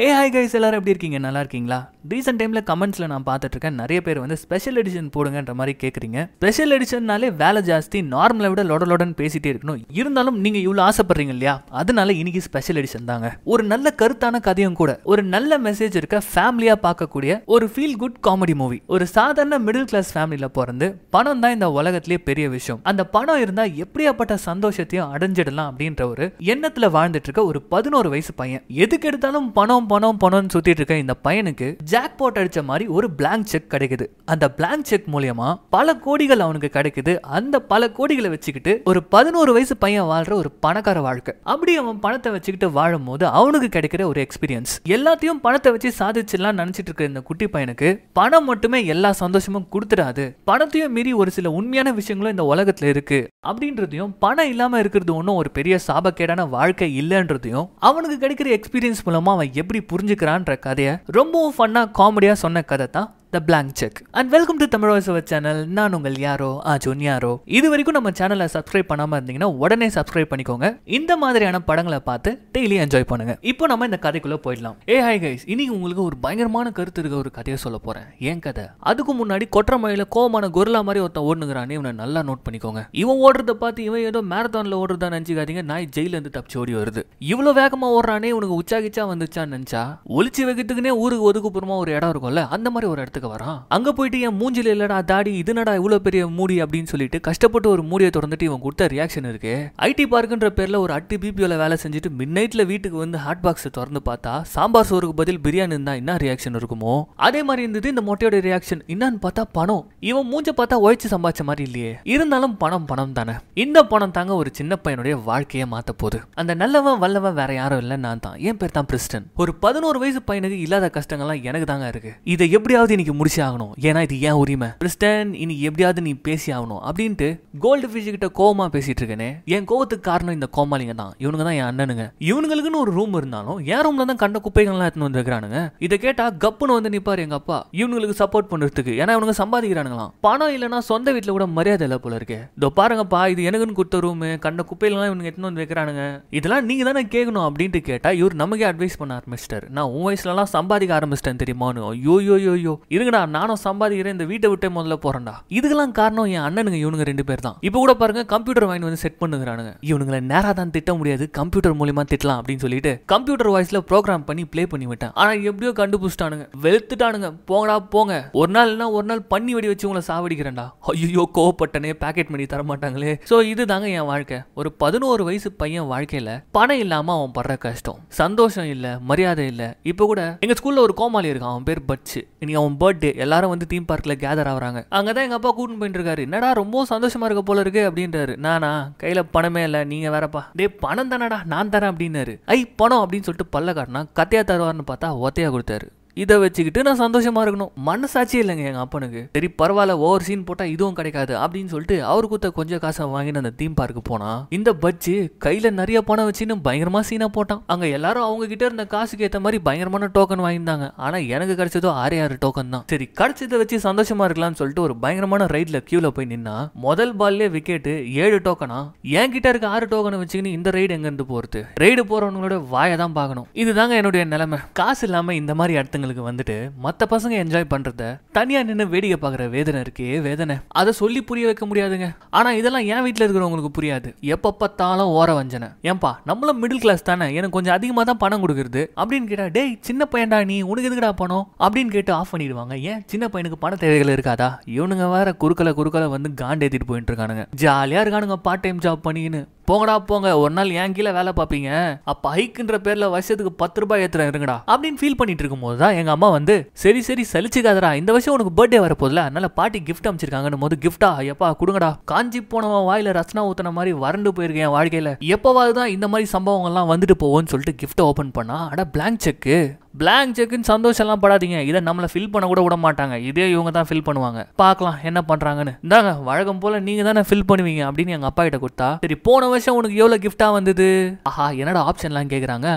Hey hi guys எல்லோரும் எப்படி இருக்கீங்க நல்லா இருக்கீங்களா ரீசெண்ட் டைமில் கமெண்ட்ஸில் நான் பார்த்துட்ருக்கேன் நிறைய பேர் வந்து ஸ்பெஷல் எடிஷன் போடுங்கன்ற மாதிரி கேட்குறீங்க ஸ்பெஷல் எடிஷன்னாலே வேலை ஜாஸ்தி நார்மலை விட லொட பேசிகிட்டே இருக்கணும் இருந்தாலும் நீங்கள் இவ்வளோ ஆசைப்படுறீங்க இல்லையா அதனால இன்னைக்கு ஸ்பெஷல் எடிஷன் தாங்க ஒரு நல்ல கருத்தான கதையும் கூட ஒரு நல்ல மெசேஜ் இருக்க ஃபேமிலியாக பார்க்கக்கூடிய ஒரு ஃபீல் குட் காமெடி மூவி ஒரு சாதாரண மிடில் கிளாஸ் ஃபேமிலியில் பிறந்து பணம் தான் இந்த உலகத்திலேயே பெரிய விஷயம் அந்த பணம் இருந்தால் எப்படியாப்பட்ட சந்தோஷத்தையும் அடைஞ்சிடலாம் அப்படின்ற ஒரு எண்ணத்தில் வாழ்ந்துட்டு இருக்க ஒரு பதினோரு வயசு பையன் எதுக்கு எடுத்தாலும் பணம் பணம் பணம்னு சுற்றிட்டு இருக்க இந்த பையனுக்கு ஜாக் போட் அடிச்ச மாதிரி ஒரு பிளாங்க் செக் கிடைக்குது அந்த பிளாங்க் செக் மூலியமா பல கோடிகள் அவனுக்கு கிடைக்குது அந்த பல கோடிகளை வச்சுக்கிட்டு ஒரு பதினோரு வயசு பையன் வாழ்ற ஒரு பணக்கார வாழ்க்கை அப்படி அவன் பணத்தை வச்சுக்கிட்டு வாழும் போது அவனுக்கு கிடைக்கிற ஒரு எக்ஸ்பீரியன்ஸ் எல்லாத்தையும் பணத்தை வச்சு சாதிச்சிடலாம் நினைச்சிட்டு இருக்க இந்த குட்டி பையனுக்கு பணம் மட்டுமே எல்லா சந்தோஷமும் கொடுத்துடாது பணத்தையும் மீறி ஒரு சில உண்மையான விஷயங்களும் இந்த உலகத்துல இருக்கு அப்படின்றதையும் பணம் இல்லாம இருக்கிறது ஒன்றும் ஒரு பெரிய சாபக்கேடான வாழ்க்கை இல்லைன்றதையும் அவனுக்கு கிடைக்கிற எக்ஸ்பீரியன்ஸ் மூலமா அவன் எப்படி எப்படி புரிஞ்சுக்கிறான்ற கதையை ரொம்பவும் ஃபன்னாக காமெடியாக சொன்ன கதை தான் the blank check and welcome to Tamil voice channel நான் உங்கள் யாரோ ஆஜோன் யாரோ இது வரைக்கும் நம்ம சேனலை சப்ஸ்கிரைப் பண்ணாமல் இருந்தீங்கன்னா உடனே சப்ஸ்கிரைப் பண்ணிக்கோங்க இந்த மாதிரியான படங்களை பார்த்து டெய்லி என்ஜாய் பண்ணுங்க இப்போ நம்ம இந்த கதைக்குள்ளே போயிடலாம் ஏ ஹை கைஸ் இன்னைக்கு உங்களுக்கு ஒரு பயங்கரமான கருத்து இருக்க ஒரு கதையை சொல்ல போகிறேன் ஏன் கதை அதுக்கு முன்னாடி கொற்றமழையில் கோமான கொருளா மாதிரி ஒருத்தன் ஓடுனுங்கிறானே இவனை நல்லா நோட் பண்ணிக்கோங்க இவன் ஓடுறத பார்த்து இவன் ஏதோ மேரத்தானில் ஓடுறதா நினச்சிக்காதீங்க நாய் ஜெயிலேருந்து தப்பிச்சு ஓடி வருது இவ்வளோ வேகமாக ஓடுறானே உனக்கு உச்சாகிச்சா வந்துச்சான்னு நினச்சா ஒளிச்சு வைக்கிறதுக்குனே ஊருக்கு ஒதுக்குப்புறமா ஒரு இடம் இருக்கும்ல அந்த மாதிரி ஒரு இடத்துக்கு பார்த்துக்க வரான் அங்க போயிட்டு என் மூஞ்சில இல்லடா தாடி நடா இவ்வளவு பெரிய மூடி அப்படின்னு சொல்லிட்டு கஷ்டப்பட்டு ஒரு மூடியை திறந்துட்டு இவன் கொடுத்த ரியாக்ஷன் இருக்கு ஐடி பார்க்குன்ற பேர்ல ஒரு அட்டு பிபிஓல வேலை செஞ்சுட்டு மிட் நைட்ல வீட்டுக்கு வந்து ஹாட் பாக்ஸ் திறந்து பார்த்தா சாம்பார் சோறுக்கு பதில் பிரியாணி இருந்தா என்ன ரியாக்ஷன் இருக்குமோ அதே மாதிரி இருந்தது இந்த மொட்டையோட ரியாக்ஷன் என்னன்னு பார்த்தா பணம் இவன் மூஞ்ச பார்த்தா உழைச்சு சம்பாதிச்ச மாதிரி இல்லையே இருந்தாலும் பணம் பணம் தானே இந்த பணம் தாங்க ஒரு சின்ன பையனுடைய வாழ்க்கையை மாத்த போகுது அந்த நல்லவன் வல்லவன் வேற யாரும் இல்லை நான் தான் என் பேர் தான் பிரிஸ்டன் ஒரு பதினோரு வயசு பையனுக்கு இல்லாத கஷ்டங்கள்லாம் எனக்கு தாங்க இருக்கு இதை எப்படியாவது இன்னைக்கு இன்னைக்கு முடிச்சு ஆகணும் ஏன்னா இது ஏன் உரிமை பிரிஸ்டன் இனி எப்படியாவது நீ பேசி ஆகணும் அப்படின்ட்டு கோல்டு ஃபிஷ் கிட்ட கோவமா பேசிட்டு இருக்கேனே என் கோவத்துக்கு காரணம் இந்த கோமாளிங்க தான் இவனுங்க தான் என் அண்ணனுங்க இவனுங்களுக்குன்னு ஒரு ரூம் இருந்தாலும் என் ரூம்ல தான் கண்ட குப்பைகள்லாம் எடுத்துன்னு வந்துருக்கானுங்க இதை கேட்டா கப்புன்னு வந்து நிப்பாரு எங்க அப்பா இவனுங்களுக்கு சப்போர்ட் பண்றதுக்கு ஏன்னா இவனுங்க சம்பாதிக்கிறானுங்களாம் பணம் இல்லைன்னா சொந்த வீட்டுல கூட மரியாதை இல்லை போல இருக்கு இதோ பாருங்கப்பா இது எனக்குன்னு கொடுத்த ரூமு கண்ட குப்பைகள்லாம் இவனுங்க எடுத்துன்னு வந்து வைக்கிறானுங்க இதெல்லாம் நீங்க தானே கேட்கணும் அப்படின்ட்டு கேட்டா இவர் நமக்கே அட்வைஸ் பண்ண ஆரம்பிச்சிட்டாரு நான் உன் வயசுலலாம் சம்பாதிக்க ஆரம்பிச்சிட்டேன் தெரியுமா ஐயோ யோ யோ யோ இருங்கடா நானும் சம்பாதிக்கிறேன் இந்த வீட்டை விட்டே முதல்ல போறேன்டா இதுக்கெல்லாம் காரணம் என் அண்ணனுங்க இவனுங்க ரெண்டு பேர் தான் இப்போ கூட பாருங்க கம்ப்யூட்டர் வாங்கி வந்து செட் பண்ணுங்கிறானுங்க இவனுங்களை நேராக தான் திட்ட முடியாது கம்ப்யூட்டர் மூலியமா திட்டலாம் அப்படின்னு சொல்லிட்டு கம்ப்யூட்டர் வாய்ஸ்ல ப்ரோக்ராம் பண்ணி ப்ளே பண்ணி விட்டேன் ஆனா எப்படியோ கண்டுபிடிச்சிட்டானுங்க வெளுத்துட்டானுங்க போங்கடா போங்க ஒரு நாள் இல்லைனா ஒரு நாள் பண்ணி வெடி வச்சு உங்களை சாவடிக்கிறேன்டா ஐயோ கோவப்பட்டனே பேக்கெட் பண்ணி தரமாட்டாங்களே சோ ஸோ இது தாங்க என் வாழ்க்கை ஒரு பதினோரு வயசு பையன் வாழ்க்கையில பணம் இல்லாம அவன் படுற கஷ்டம் சந்தோஷம் இல்ல மரியாதை இல்ல இப்போ கூட எங்க ஸ்கூல்ல ஒரு கோமாளி இருக்கான் அவன் பேர் பட்சு இன்னைக்கு அவன் பர்த்டே எல்லாரும் வந்து தீம் பார்க்கில் கேதர் ஆகிறாங்க அங்கே தான் எங்கள் அப்பா கூட்டின்னு போயிட்டு இருக்காரு என்னடா ரொம்ப சந்தோஷமாக இருக்க போல இருக்கு அப்படின்றாரு நானா கையில் பணமே இல்லை நீங்கள் வேறப்பா டே பணம் தானடா நான் தரேன் அப்படின்னாரு ஐ பணம் அப்படின்னு சொல்லிட்டு பல்ல காட்டினா கத்தையா தருவார்னு பார்த்தா ஒத்தையா கொடுத்தாரு இதை வச்சுக்கிட்டு நான் சந்தோஷமாக இருக்கணும் மனசாட்சியே இல்லைங்க எங்கள் அப்பனுக்கு சரி பரவாயில்ல ஓவர் சீன் போட்டால் இதுவும் கிடைக்காது அப்படின்னு சொல்லிட்டு அவர் கூத்த கொஞ்சம் காசை வாங்கிட்டு அந்த தீம் பார்க்கு போனா இந்த பட்ஜு கையில் நிறைய பணம் வச்சுன்னு பயங்கரமாக சீனாக போட்டான் அங்கே எல்லாரும் அவங்க கிட்ட இருந்த காசுக்கு ஏற்ற மாதிரி பயங்கரமான டோக்கன் வாங்கியிருந்தாங்க ஆனால் எனக்கு கிடைச்சதோ ஆறே ஆறு டோக்கன் தான் சரி கிடைச்சதை வச்சு சந்தோஷமாக இருக்கலாம்னு சொல்லிட்டு ஒரு பயங்கரமான ரைடில் கியூல போய் நின்னா முதல் பால்லே விக்கெட்டு ஏழு டோக்கனா என் கிட்ட இருக்க ஆறு டோக்கனை வச்சுக்கின்னு இந்த ரைடு எங்கேருந்து போகிறது ரைடு போகிறவங்களோட வாயை தான் பார்க்கணும் இதுதாங்க என்னுடைய நிலைமை காசு இல்லாமல் இந்த மாதிரி இடத்துங்களை பசங்களுக்கு வந்துட்டு மற்ற பசங்க என்ஜாய் பண்றத தனியா நின்று வேடிக்கை பாக்குற வேதனை இருக்கே வேதனை அதை சொல்லி புரிய வைக்க முடியாதுங்க ஆனால் இதெல்லாம் என் வீட்டில் இருக்கிறவங்களுக்கு புரியாது எப்போ பார்த்தாலும் ஓர வஞ்சனை ஏன்பா நம்மளும் மிடில் கிளாஸ் தானே எனக்கு கொஞ்சம் அதிகமாக தான் பணம் கொடுக்குறது அப்படின்னு கேட்டால் டேய் சின்ன பையன்டா நீ உனக்கு எதுக்குடா பணம் அப்படின்னு கேட்டு ஆஃப் பண்ணிடுவாங்க ஏன் சின்ன பையனுக்கு பண தேவைகள் இருக்காதா இவனுங்க வேற குறுக்கல குறுக்கல வந்து காண்டேத்திட்டு போயிட்டு இருக்கானுங்க ஜாலியாக இருக்கானுங்க பார்ட் டைம் ஜாப் பண்ணின்னு போங்கடா போங்க ஒரு நாள் என் கீழே வேலை பார்ப்பீங்க அப்ப ஹைக்குன்ற பேர்ல வருஷத்துக்கு பத்து ரூபாய் ஏத்துற இருங்கடா அப்படின்னு ஃபீல் பண்ணிட்டு இருக்கும் போதுதான் தான் எங்க அம்மா வந்து சரி சரி சலிச்சுக்காதடா இந்த வருஷம் உனக்கு பர்த்டே போதுல அதனால பாட்டி கிஃப்ட் அமைச்சிருக்காங்கன்னு போது கிஃப்டா எப்பா கொடுங்கடா காஞ்சி போனவன் வாயில ரசனா ஊத்துன மாதிரி வறண்டு போயிருக்கேன் என் வாழ்க்கையில எப்பவாவது தான் இந்த மாதிரி சம்பவங்கள்லாம் வந்துட்டு போவோம்னு சொல்லிட்டு கிஃப்ட் ஓபன் பண்ணா அட பிளாங்க் செக்கு பிளாங்க் செக்குன்னு சந்தோஷம்லாம் படாதீங்க இதை நம்மளை ஃபில் பண்ண கூட விட மாட்டாங்க இதே இவங்க தான் ஃபில் பண்ணுவாங்க பார்க்கலாம் என்ன பண்ணுறாங்கன்னு இந்தாங்க வழக்கம் போல் நீங்கள் தானே ஃபில் பண்ணுவீங்க அப்படின்னு எங்கள் அப்பா கிட்ட கொடுத்தா சரி போன வருஷம் உனக்கு எவ்வளோ கிஃப்டாக வந்தது ஆஹா என்னடா ஆப்ஷன்லாம் கேட்குறாங்க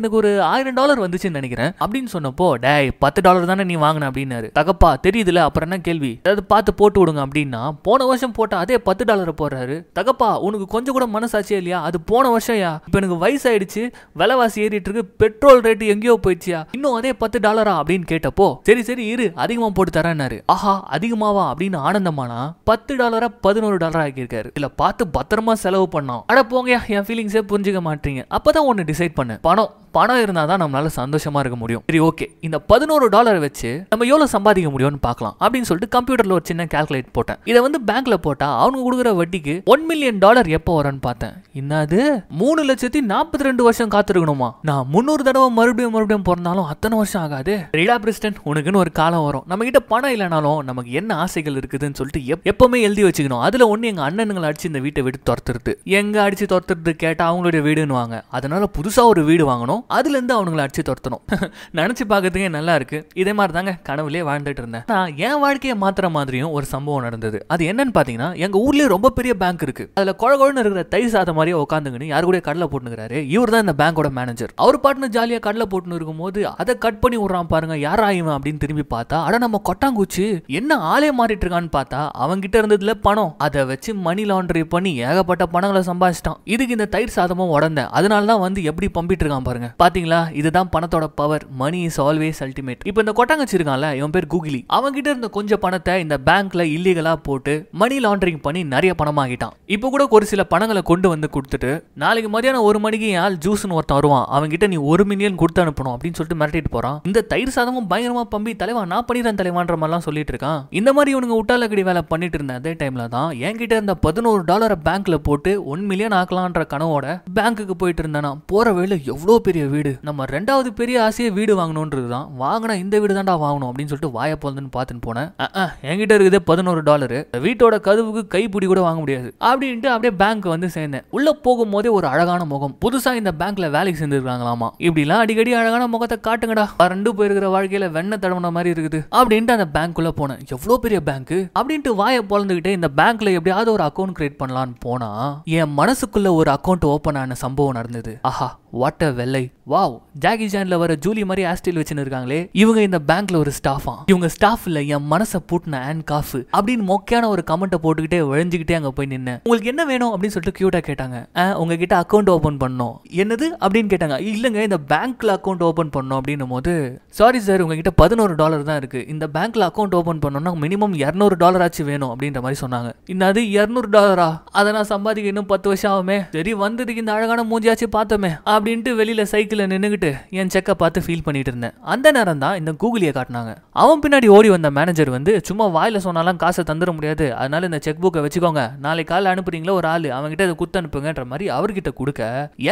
எனக்கு ஒரு ஆயிரம் டாலர் வந்துச்சுன்னு நினைக்கிறேன் அப்படின்னு சொன்னப்போ டேய் பத்து டாலர் தானே நீ வாங்கின அப்படின்னாரு தகப்பா தெரியுதுல அப்புறம் என்ன கேள்வி அதாவது பார்த்து போட்டு விடுங்க அப்படின்னா போன வருஷம் போட்ட அதே பத்து டாலரை போடுறாரு தகப்பா உனக்கு கொஞ்சம் கூட மனசாட்சியே இல்லையா அது போன வருஷம்யா இப்போ எனக்கு வயசாயிடுச்சு விலைவாசி ஏறிட்டு இருக்கு பெட்ரோல் ரேட்டு எங்கேயோ போயிட்டு போயிடுச்சியா இன்னும் அதே பத்து டாலரா அப்படின்னு கேட்டப்போ சரி சரி இரு அதிகமா போட்டு தரேன்னாரு ஆஹா அதிகமாவா அப்படின்னு ஆனந்தமானா பத்து டாலரா பதினோரு டாலரா ஆக்கியிருக்காரு இல்ல பார்த்து பத்திரமா செலவு பண்ணோம் அட போங்க என் ஃபீலிங்ஸே புரிஞ்சுக்க மாட்டீங்க அப்பதான் ஒன்னு டிசைட் பண்ணு பணம் பணம் இருந்தால் தான் நம்மளால சந்தோஷமாக இருக்க முடியும் சரி ஓகே இந்த பதினோரு டாலரை வச்சு நம்ம எவ்வளோ சம்பாதிக்க முடியும்னு பார்க்கலாம் அப்படின்னு சொல்லிட்டு கம்ப்யூட்டரில் ஒரு சின்ன கால்குலேட் போட்டேன் இதை வந்து பேங்க்ல போட்டால் அவங்க கொடுக்குற வட்டிக்கு ஒன் மில்லியன் டாலர் எப்போ வரும்னு பார்த்தேன் என்னது மூணு லட்சத்தி நாற்பத்தி ரெண்டு வருஷம் காத்திருக்கணுமா நான் முந்நூறு தடவை மறுபடியும் மறுபடியும் பிறந்தாலும் அத்தனை வருஷம் ஆகாது ரீடா பிரசிடென்ட் உனக்குன்னு ஒரு காலம் வரும் நம்ம கிட்ட பணம் இல்லைனாலும் நமக்கு என்ன ஆசைகள் இருக்குதுன்னு சொல்லிட்டு எப்பவுமே எழுதி வச்சுக்கணும் அதில் ஒன்று எங்கள் அண்ணனுங்களை அடிச்சு இந்த வீட்டை விட்டு துரத்துறது எங்கே அடிச்சு துரத்துறது கேட்டால் அவங்களுடைய வீடுன்னு வாங்க அதனால புதுசாக ஒரு வீடு வாங்கணும் அதுல அதுலேருந்து அவனுங்களை அடிச்சு துரத்தணும் நினச்சி பார்க்கறதுக்கே நல்லா இருக்கு இதே மாதிரி தாங்க கனவுலேயே வாழ்ந்துட்டு இருந்தேன் நான் என் வாழ்க்கையை மாத்திர மாதிரியும் ஒரு சம்பவம் நடந்தது அது என்னன்னு பார்த்தீங்கன்னா எங்கள் ஊர்லேயே ரொம்ப பெரிய பேங்க் இருக்கு அதில் குழகுழன்னு இருக்கிற தை சாத மாதிரியே உட்காந்துங்கன்னு யார் கூட கடலை போட்டுக்கிறாரு இவர் தான் இந்த பேங்கோட மேனேஜர் அவர் பாட்டுன்னு ஜாலியாக கடலை போட்டுன்னு இருக்கும்போது அதை கட் பண்ணி விட்றான் பாருங்க யார் இவன் அப்படின்னு திரும்பி பார்த்தா அட நம்ம கொட்டாங்குச்சி என்ன ஆளே மாறிட்டு இருக்கான்னு பார்த்தா கிட்ட இருந்ததுல பணம் அதை வச்சு மணி லாண்டரி பண்ணி ஏகப்பட்ட பணங்களை சம்பாதிச்சிட்டான் இதுக்கு இந்த தயிர் சாதமும் உடந்தேன் அதனால தான் வந்து எப்படி பம்பிட்டு இருக்கான் பாருங்க பாத்தீங்களா இதுதான் பணத்தோட power money is always ultimate இப்போ இந்த கொட்டாங்கச்சி இருக்கான்ல இவன் பேர் கூகிலி அவங்க கிட்ட இருந்த கொஞ்சம் பணத்தை இந்த பேங்க்ல இல்லீகலா போட்டு மணி லாண்டரிங் பண்ணி நிறைய பணமாகிட்டான் இப்போ கூட ஒரு சில பணங்களை கொண்டு வந்து கொடுத்துட்டு நாளைக்கு மதியானம் ஒரு மணிக்கு ஆள் ஜூஸ்னு ஒருத்தன் வருவான் அவங்க கிட்ட நீ ஒரு மில்லியன் கொடுத்து அனுப்பணும் அப்படின்னு சொல்லிட்டு மிரட்டிட்டு போறான் இந்த தயிர் சாதமும் பயங்கரமா பம்பி தலைவா நான் பண்ணிடுறேன் தலைவான்ற மாதிரிலாம் சொல்லிட்டு இருக்கான் இந்த மாதிரி இவனுங்க உட்டாலக்கடி வேலை பண்ணிட்டு இருந்த அதே டைம்ல தான் என்கிட்ட இருந்த பதினோரு டாலரை பேங்க்ல போட்டு ஒன் மில்லியன் ஆக்கலான்ற கனவோட பேங்க்குக்கு போயிட்டு இருந்தானா போற வேலை எவ்வளோ பெரிய பெரிய வீடு நம்ம ரெண்டாவது பெரிய ஆசையை வீடு வாங்கணுன்றது தான் வாங்கினா இந்த வீடு தான்டா வாங்கணும் அப்படின்னு சொல்லிட்டு வாய போதுன்னு பார்த்துன்னு போனேன் என்கிட்ட இருக்குதே பதினோரு டாலர் வீட்டோட கதவுக்கு கைப்பிடி கூட வாங்க முடியாது அப்படின்ட்டு அப்படியே பேங்க் வந்து சேர்ந்தேன் உள்ள போதே ஒரு அழகான முகம் புதுசா இந்த பேங்க்ல வேலைக்கு சேர்ந்துருக்காங்களாமா இப்படிலாம் அடிக்கடி அழகான முகத்தை காட்டுங்கடா ரெண்டு போயிருக்கிற வாழ்க்கையில வெண்ண தடவுன மாதிரி இருக்குது அப்படின்ட்டு அந்த உள்ள போனேன் எவ்வளோ பெரிய பேங்க் அப்படின்ட்டு வாய பொழந்துகிட்டே இந்த பேங்க்ல எப்படியாவது ஒரு அக்கௌண்ட் கிரியேட் பண்ணலான்னு போனா என் மனசுக்குள்ள ஒரு அக்கௌண்ட் ஓபன் ஆன சம்பவம் நடந்தது ஆஹா வாட்ட வெள்ளை Bye. வாவ் ஜாகி ஜான்ல வர ஜூலி மாதிரி ஆஸ்டில் வச்சுன்னு இருக்காங்களே இவங்க இந்த பேங்க்ல ஒரு ஸ்டாஃபா இவங்க ஸ்டாஃப்ல என் மனசை பூட்டின அண்ட் காஃப் அப்படின்னு மொக்கையான ஒரு கமெண்ட்டை போட்டுக்கிட்டே விழஞ்சிக்கிட்டே அங்கே போய் நின்னேன் உங்களுக்கு என்ன வேணும் அப்படின்னு சொல்லிட்டு கியூட்டா கேட்டாங்க உங்ககிட்ட அக்கௌண்ட் ஓப்பன் பண்ணோம் என்னது அப்படின்னு கேட்டாங்க இல்லைங்க இந்த பேங்க்ல அக்கௌண்ட் ஓப்பன் பண்ணோம் அப்படின்னும் போது சாரி சார் உங்ககிட்ட பதினோரு டாலர் தான் இருக்கு இந்த பேங்க்ல அக்கௌண்ட் ஓப்பன் பண்ணோம்னா மினிமம் இரநூறு டாலர் ஆச்சு வேணும் அப்படின்ற மாதிரி சொன்னாங்க இன்னது இரநூறு டாலரா அதை நான் சம்பாதிக்க இன்னும் பத்து வருஷம் ஆகுமே சரி வந்ததுக்கு இந்த அழகான மூஞ்சியாச்சு பார்த்தோமே அப்படின்ட்டு வெளியில சைக்கிள் ஏசியில் நின்றுக்கிட்டு என் செக்கை பார்த்து ஃபீல் பண்ணிட்டு இருந்தேன் அந்த நேரம் தான் இந்த கூகுளியை காட்டினாங்க அவன் பின்னாடி ஓடி வந்த மேனேஜர் வந்து சும்மா வாயில் சொன்னாலும் காசை தந்துட முடியாது அதனால இந்த செக் புக்கை வச்சுக்கோங்க நாளைக்கு காலை அனுப்புறீங்களா ஒரு ஆள் அவங்ககிட்ட இதை குத்து அனுப்புங்கன்ற மாதிரி அவர்கிட்ட கொடுக்க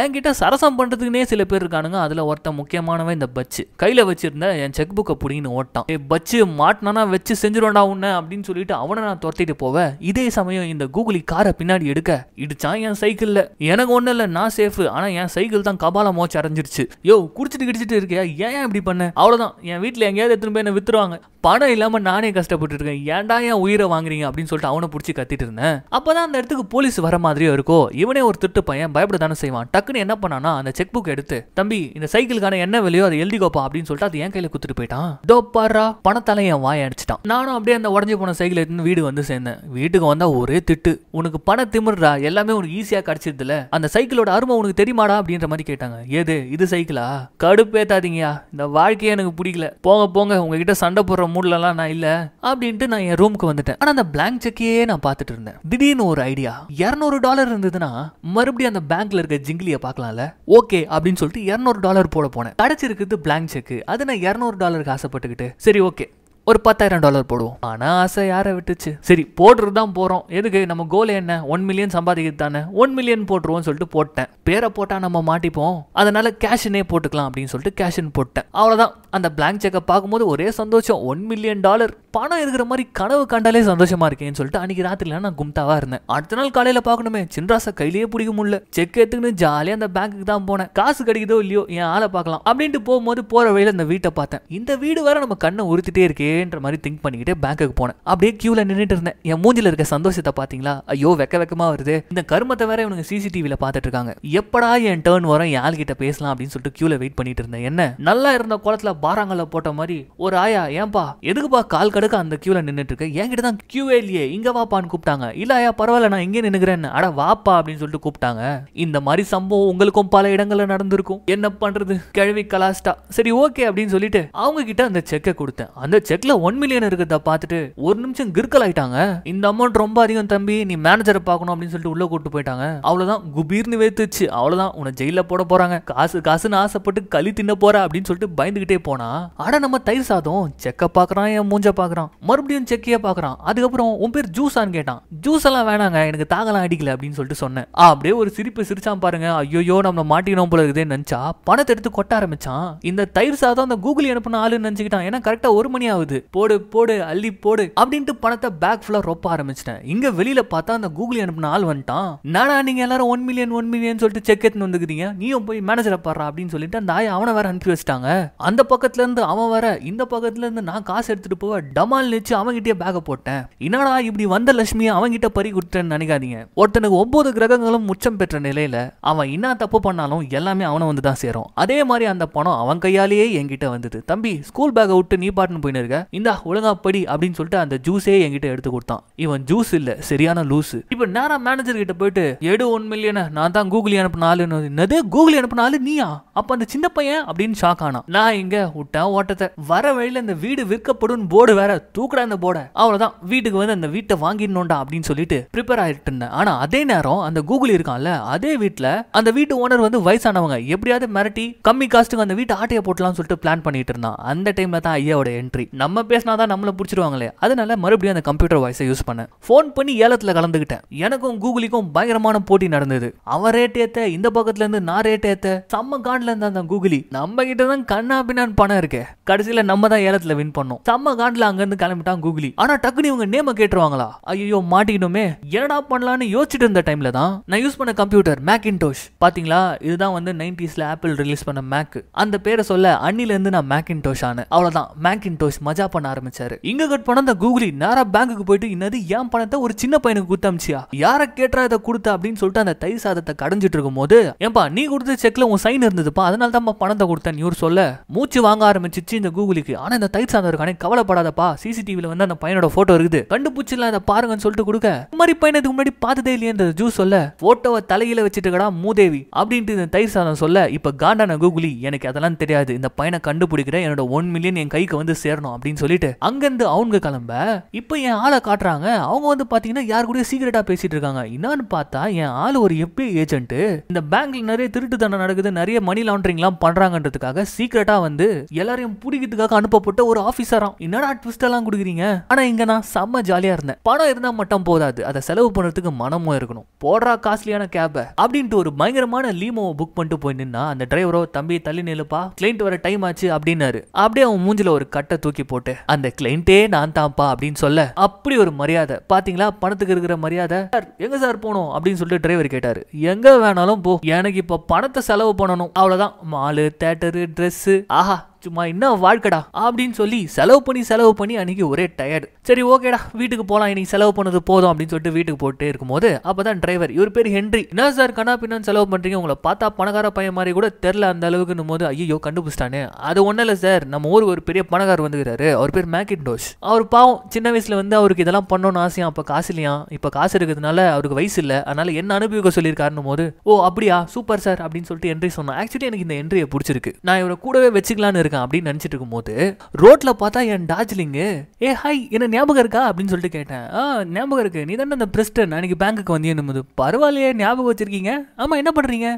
என்கிட்ட சரசம் பண்ணுறதுக்குனே சில பேர் இருக்கானுங்க அதில் ஒருத்தன் முக்கியமானவன் இந்த பச்சு கையில் வச்சிருந்த என் செக் புக்கை பிடிங்கன்னு ஓட்டான் ஏ பச்சு மாட்டினா வச்சு செஞ்சிருவேண்டா உன்ன அப்படின்னு சொல்லிட்டு அவனை நான் துரத்திட்டு போவேன் இதே சமயம் இந்த கூகுளி காரை பின்னாடி எடுக்க இடிச்சான் என் சைக்கிளில் எனக்கு ஒன்றும் இல்லை நான் சேஃபு ஆனால் என் சைக்கிள் தான் கபால மோச்சு அடைஞ்சிருச்சு வந்துருச்சு யோ குடிச்சிட்டு கிடிச்சிட்டு இருக்கியா ஏன் இப்படி பண்ண அவ்வளோதான் என் வீட்டில் எங்கேயாவது எடுத்துன்னு போய் என்ன வித்துருவாங்க பணம் இல்லாமல் நானே கஷ்டப்பட்டு இருக்கேன் ஏன்டா என் உயிரை வாங்குறீங்க அப்படின்னு சொல்லிட்டு அவனை பிடிச்சி கத்திட்டு இருந்தேன் அப்போதான் அந்த இடத்துக்கு போலீஸ் வர மாதிரியும் இருக்கோ இவனே ஒரு திட்டு பையன் பயப்பட தானே செய்வான் டக்குன்னு என்ன பண்ணானா அந்த செக் புக் எடுத்து தம்பி இந்த சைக்கிளுக்கான என்ன விலையோ அதை எழுதிக்கோப்பா அப்படின்னு சொல்லிட்டு அது என் கையில குத்துட்டு போயிட்டான் தோ பாரா பணத்தால என் வாய அடிச்சிட்டான் நானும் அப்படியே அந்த உடஞ்சி போன சைக்கிள் எடுத்துன்னு வீடு வந்து சேர்ந்தேன் வீட்டுக்கு வந்தா ஒரே திட்டு உனக்கு பண திமிர்றா எல்லாமே உனக்கு ஈஸியா கிடைச்சிருதுல அந்த சைக்கிளோட அருமை உனக்கு தெரியுமாடா அப்படின்ற மாதிரி கேட்டாங்க ஏது இது ரெண்டு சைக்கிளா கடுப்பேத்தாதீங்கயா இந்த வாழ்க்கையே எனக்கு பிடிக்கல போங்க போங்க உங்ககிட்ட சண்டை போடுற மூட்லலாம் நான் இல்லை அப்படின்ட்டு நான் என் ரூமுக்கு வந்துட்டேன் ஆனா அந்த பிளாங்க் செக்கையே நான் பார்த்துட்டு இருந்தேன் திடீர்னு ஒரு ஐடியா இரநூறு டாலர் இருந்ததுன்னா மறுபடியும் அந்த பேங்க்ல இருக்க ஜிங்கிலியை பார்க்கலாம்ல ஓகே அப்படின்னு சொல்லிட்டு இருநூறு டாலர் போட போனேன் கிடைச்சிருக்குது பிளாங்க் செக் அது நான் இரநூறு டாலருக்கு ஆசைப்பட்டுக்கிட்டு சரி ஓகே ஒரு பத்தாயிரம் டாலர் போடுவோம் ஆனால் ஆசை யாரை விட்டுச்சு சரி போடுறது தான் போகிறோம் எதுக்கு நம்ம கோல் என்ன ஒன் மில்லியன் சம்பாதிக்கிறது தானே ஒன் மில்லியன் போட்டுருவோம் சொல்லிட்டு போட்டேன் பேரை போட்டால் நம்ம மாட்டிப்போம் அதனால கேஷ்னே போட்டுக்கலாம் அப்படின்னு சொல்லிட்டு கேஷ் போட்டேன் அவ்வளோதான் அந்த பிளாங்க் செக்கை பார்க்கும்போது ஒரே சந்தோஷம் ஒன் மில்லியன் டாலர் பணம் இருக்கிற மாதிரி கனவு கண்டாலே சந்தோஷமா இருக்கேன்னு சொல்லிட்டு அன்னைக்கு ராத்திரில நான் கும்தாவா இருந்தேன் அடுத்த நாள் காலையில பார்க்கணுமே சின்ராசை கையிலேயே பிடிக்க முடியல செக் எடுத்துக்கின்னு ஜாலியாக அந்த பேங்க்குக்கு தான் போனேன் காசு கிடைக்குதோ இல்லையோ என் ஆளை பார்க்கலாம் அப்படின்ட்டு போகும்போது போற வழியில அந்த வீட்டை பார்த்தேன் இந்த வீடு வேற நம்ம கண்ணை உறுத்திட்டே இருக்கே ஓகேன்ற மாதிரி திங்க் பண்ணிக்கிட்டு பேங்க்குக்கு போனேன் அப்படியே கியூவில் நின்றுட்டு இருந்தேன் என் மூஞ்சில் இருக்க சந்தோஷத்தை பார்த்தீங்களா ஐயோ வெக்க வெக்கமாக வருது இந்த கருமத்தை வேற இவங்க சிசிடிவியில் பார்த்துட்டு இருக்காங்க எப்படா என் டேர்ன் வரும் யார் கிட்ட பேசலாம் அப்படின்னு சொல்லிட்டு கியூவில் வெயிட் பண்ணிட்டு இருந்தேன் என்ன நல்லா இருந்த குளத்தில் பாறாங்கல்ல போட்ட மாதிரி ஒரு ஆயா ஏன்பா எதுக்குப்பா கால் கடுக்க அந்த கியூவில் நின்றுட்டு இருக்கு என்கிட்ட தான் கியூவே இல்லையே இங்கே வாப்பான்னு கூப்பிட்டாங்க இல்லை ஐயா பரவாயில்ல நான் இங்கே நின்றுக்கிறேன் அட வாப்பா அப்படின்னு சொல்லிட்டு கூப்பிட்டாங்க இந்த மாதிரி சம்பவம் உங்களுக்கும் பல இடங்களில் நடந்திருக்கும் என்ன பண்ணுறது கிழவி கலாஸ்டா சரி ஓகே அப்படின்னு சொல்லிட்டு அவங்க கிட்ட அந்த செக்கை கொடுத்தேன் அந்த செக் அக்கௌண்ட்ல ஒன் மில்லியன் இருக்கிறத பார்த்துட்டு ஒரு நிமிஷம் கிர்கல் ஆயிட்டாங்க இந்த அமௌண்ட் ரொம்ப அதிகம் தம்பி நீ மேனேஜரை பார்க்கணும் அப்படின்னு சொல்லிட்டு உள்ள கூட்டு போயிட்டாங்க அவ்வளவுதான் குபீர்னு வேத்துச்சு அவ்வளவுதான் உன ஜெயில போட போறாங்க காசு காசுன்னு ஆசைப்பட்டு களி தின்ன போற அப்படின்னு சொல்லிட்டு பயந்துகிட்டே போனா ஆனா நம்ம தயிர் சாதம் செக்க பாக்குறான் என் மூஞ்ச பாக்குறான் மறுபடியும் செக்கைய பாக்குறான் அதுக்கப்புறம் உன் பேர் ஜூஸான்னு கேட்டான் ஜூஸ் எல்லாம் வேணாங்க எனக்கு தாகலாம் அடிக்கல அப்படின்னு சொல்லிட்டு சொன்னேன் அப்படியே ஒரு சிரிப்பு சிரிச்சான் பாருங்க ஐயோயோ நம்ம மாட்டிக்கணும் போல இருக்குதே நினைச்சா பணத்தை எடுத்து கொட்ட ஆரம்பிச்சான் இந்த தயிர் சாதம் அந்த கூகுள் அனுப்பின ஆளுன்னு நினைச்சுக்கிட்டான் ஏன்னா கரெக்டா ஒரு மணி ஆகுது போடு போடு போடு அள்ளி போடு அப்படின்ட்டு பணத்தை பேக் ஃபுல்லா ரொப்ப ஆரம்பிச்சிட்டேன் இங்க வெளியில பார்த்தா அந்த கூகுள் அனுப்பின ஆள் வந்துட்டான் நானா நீங்க எல்லாரும் ஒன் மில்லியன் ஒன் மில்லியன் சொல்லிட்டு செக் எடுத்துன்னு வந்துக்கிறீங்க நீயும் போய் மேனேஜரை பாடுறா அப்படின்னு சொல்லிட்டு அந்த ஆயை அவனை வேற அனுப்பி வச்சிட்டாங்க அந்த பக்கத்துல இருந்து அவன் வேற இந்த பக்கத்துல இருந்து நான் காசு எடுத்துட்டு போவ டமால் நிச்சு அவங்கிட்டே பேக போட்டேன் என்னடா இப்படி வந்த லட்சுமியை அவங்கிட்ட பறி கொடுத்தேன்னு நினைக்காதீங்க ஒருத்தனுக்கு ஒன்பது கிரகங்களும் உச்சம் பெற்ற நிலையில அவன் என்ன தப்பு பண்ணாலும் எல்லாமே அவனை வந்து தான் சேரும் அதே மாதிரி அந்த பணம் அவன் கையாலேயே என்கிட்ட வந்தது தம்பி ஸ்கூல் பேக்கை விட்டு நீ பாட்டுன்னு போயினு இருக்க இந்தா ஒழுங்காப்படி அப்படின்னு சொல்லிட்டு அந்த ஜூஸே என்கிட்ட எடுத்து கொடுத்தான் இவன் ஜூஸ் இல்ல சரியான லூசு இப்ப நேரா மேனேஜர் கிட்ட போயிட்டு எடு ஒன் மில்லியன நான் தான் கூகுளி அனுப்பின ஆளு என்னது கூகுளி அனுப்பின ஆளு நீயா அப்ப அந்த சின்ன பையன் அப்படின்னு ஷாக் ஆனா நான் இங்க விட்டேன் ஓட்டத்தை வர வழியில இந்த வீடு விற்கப்படும் போர்டு வேற தூக்குற அந்த போர்டை அவ்வளவுதான் வீட்டுக்கு வந்து அந்த வீட்டை வாங்கிடணும்டா அப்படின்னு சொல்லிட்டு ப்ரிப்பேர் ஆயிட்டு இருந்தேன் ஆனா அதே நேரம் அந்த கூகுள் இருக்கான்ல அதே வீட்டுல அந்த வீட்டு ஓனர் வந்து வயசானவங்க எப்படியாவது மிரட்டி கம்மி காஸ்ட்டுக்கு அந்த வீட்டு ஆட்டையை போட்டலாம்னு சொல்லிட்டு பிளான் பண்ணிட்டு இருந்தான் அந்த டைம்ல தான் ஐயாவோட என்ட்ரி நம்ம பேசினா தான் நம்மளை பிடிச்சிருவாங்களே அதனால மறுபடியும் அந்த கம்ப்யூட்டர் வாய்ஸை யூஸ் பண்ணேன் ஃபோன் பண்ணி ஏலத்தில் கலந்துக்கிட்டேன் எனக்கும் கூகுளிக்கும் பயங்கரமான போட்டி நடந்தது அவன் ரேட் ஏற்ற இந்த பக்கத்துலேருந்து நான் ரேட் ஏற்ற செம்ம காண்டில் இருந்தா அந்த கூகுளி நம்ம கிட்ட தான் கண்ணா பின்னான்னு பணம் இருக்கு கடைசியில் நம்ம தான் ஏலத்தில் வின் பண்ணோம் செம்ம காண்டில் அங்கேருந்து கிளம்பிட்டான் கூகுளி ஆனால் டக்குனு இவங்க நேம கேட்டுருவாங்களா ஐயோ மாட்டிக்கணுமே என்னடா பண்ணலான்னு யோசிச்சுட்டு இருந்த டைமில் தான் நான் யூஸ் பண்ண கம்ப்யூட்டர் இன்டோஷ் பார்த்தீங்களா இதுதான் வந்து நைன்டிஸில் ஆப்பிள் ரிலீஸ் பண்ண மேக் அந்த பேரை சொல்ல அன்னிலேருந்து நான் இன்டோஷ் ஆனேன் அவ்வளோதான் மேக் இன்டோஷ் ராஜா பண்ண ஆரம்பிச்சாரு இங்க கட் பண்ண அந்த கூகுளி நேரா பேங்குக்கு போயிட்டு இன்னது ஏன் பணத்தை ஒரு சின்ன பையனுக்கு குத்தாமிச்சியா யார கேட்டா இதை கொடுத்தா அப்படின்னு சொல்லிட்டு அந்த தை சாதத்தை கடைஞ்சிட்டு இருக்கும் போது ஏன்பா நீ கொடுத்த செக்ல உன் சைன் இருந்ததுப்பா அதனால தான் பணத்தை கொடுத்தேன் இவர் சொல்ல மூச்சு வாங்க ஆரம்பிச்சிச்சு இந்த கூகுளிக்கு ஆனா இந்த தை சாதம் இருக்கானே கவலைப்படாதப்பா சிசிடிவில வந்து அந்த பையனோட போட்டோ இருக்குது கண்டுபிடிச்சிடலாம் அதை பாருங்கன்னு சொல்லிட்டு கொடுக்க இந்த மாதிரி பையனுக்கு முன்னாடி பார்த்ததே இல்லையன்ற ஜூஸ் சொல்ல போட்டோவை தலையில வச்சுட்டு கடா மூதேவி அப்படின்ட்டு இந்த தயிர் சாதம் சொல்ல இப்ப காண்டான கூகுளி எனக்கு அதெல்லாம் தெரியாது இந்த பையனை கண்டுபிடிக்கிற என்னோட ஒன் மில்லியன் என் கைக்கு வந்து சேரணும் அப்படின்னு சொல்லிட்டு அங்கிருந்து அவங்க கிளம்ப இப்ப என் ஆளை காட்டுறாங்க அவங்க வந்து பாத்தீங்கன்னா யார் கூட சீக்கிரட்டா பேசிட்டு இருக்காங்க என்னன்னு பார்த்தா என் ஆள் ஒரு எஃபிஐ ஏஜென்ட் இந்த பேங்க்ல நிறைய திருட்டு தண்டை நடக்குது நிறைய மணி லாண்டரிங் எல்லாம் பண்றாங்கன்றதுக்காக சீக்கிரட்டா வந்து எல்லாரையும் பிடிக்கிறதுக்காக அனுப்பப்பட்ட ஒரு ஆபீசரா என்னடா ட்விஸ்ட் எல்லாம் கொடுக்குறீங்க ஆனா இங்க நான் செம்ம ஜாலியா இருந்தேன் பணம் இருந்தா மட்டும் போதாது அதை செலவு பண்றதுக்கு மனமும் இருக்கணும் போடுறா காஸ்ட்லியான கேப அப்படின்ட்டு ஒரு பயங்கரமான லீமோ புக் பண்ணிட்டு போய் நின்னா அந்த டிரைவரோ தம்பி தள்ளி நிலுப்பா கிளைண்ட் வர டைம் ஆச்சு அப்படின்னாரு அப்படியே அவன் மூஞ்சில ஒரு கட்டை தூக்கி போட்டு போட்டு அந்த கிளைண்டே நான் தான்ப்பா அப்படின்னு சொல்ல அப்படி ஒரு மரியாதை பாத்தீங்களா பணத்துக்கு இருக்கிற மரியாதை சார் எங்க சார் போனோம் அப்படின்னு சொல்லிட்டு டிரைவர் கேட்டாரு எங்க வேணாலும் போ எனக்கு இப்ப பணத்தை செலவு பண்ணணும் அவ்வளவுதான் மாலு தேட்டரு ட்ரெஸ் ஆஹா சும்மா என்ன வாழ்க்கடா அப்படின்னு சொல்லி செலவு பண்ணி செலவு பண்ணி அன்னைக்கு ஒரே டயர்டு சரி ஓகேடா வீட்டுக்கு போகலாம் இன்னைக்கு செலவு பண்ணது போதும் அப்படின்னு சொல்லிட்டு வீட்டுக்கு போட்டு இருக்கும்போது அப்போ தான் டிரைவர் இவர் பேர் ஹென்றி என்ன சார் கண்ணா பின்னான்னு செலவு பண்ணுறீங்க உங்களை பார்த்தா பணக்கார பையன் மாதிரி கூட தெரில அந்த அளவுக்குன்னும் போது ஐயோ கண்டுபிடிச்சிட்டானே அது ஒன்றும் இல்லை சார் நம்ம ஊருக்கு ஒரு பெரிய பணக்காரர் வந்துக்கிறாரு அவர் பேர் மேக்கின் அவர் பாவம் சின்ன வயசில் வந்து அவருக்கு இதெல்லாம் பண்ணணும்னு ஆசையா அப்போ காசு இல்லையா இப்போ காசு இருக்கிறதுனால அவருக்கு வயசு இல்லை அதனால என்ன அனுபவிக்க சொல்லியிருக்காருன்னு போது ஓ அப்படியா சூப்பர் சார் அப்படின்னு சொல்லிட்டு என்ட்ரி சொன்னேன் ஆக்சுவலி எனக்கு இந்த என்ட்ரியை பிடிச்சிருக்கு நான் இவரை கூடவே வச்சுக்கலான்னு இருக்கேன் அப்படின்னு நினச்சிட்டு இருக்கும்போது ரோட்டில் பார்த்தா என் டார்ஜிலிங்கு ஏ ஹாய் என்ன ஞாபகம் இருக்கா அப்படின்னு சொல்லிட்டு கேட்டேன் ஆ ஞாபகம் இருக்கு நீ தானே அந்த பிரஸ்டன் அன்னைக்கு பேங்க்குக்கு வந்து என்னது பரவாயில்லையே ஞாபகம் வச்சிருக்கீங்க ஆமாம் என்ன பண்ணுறீங்க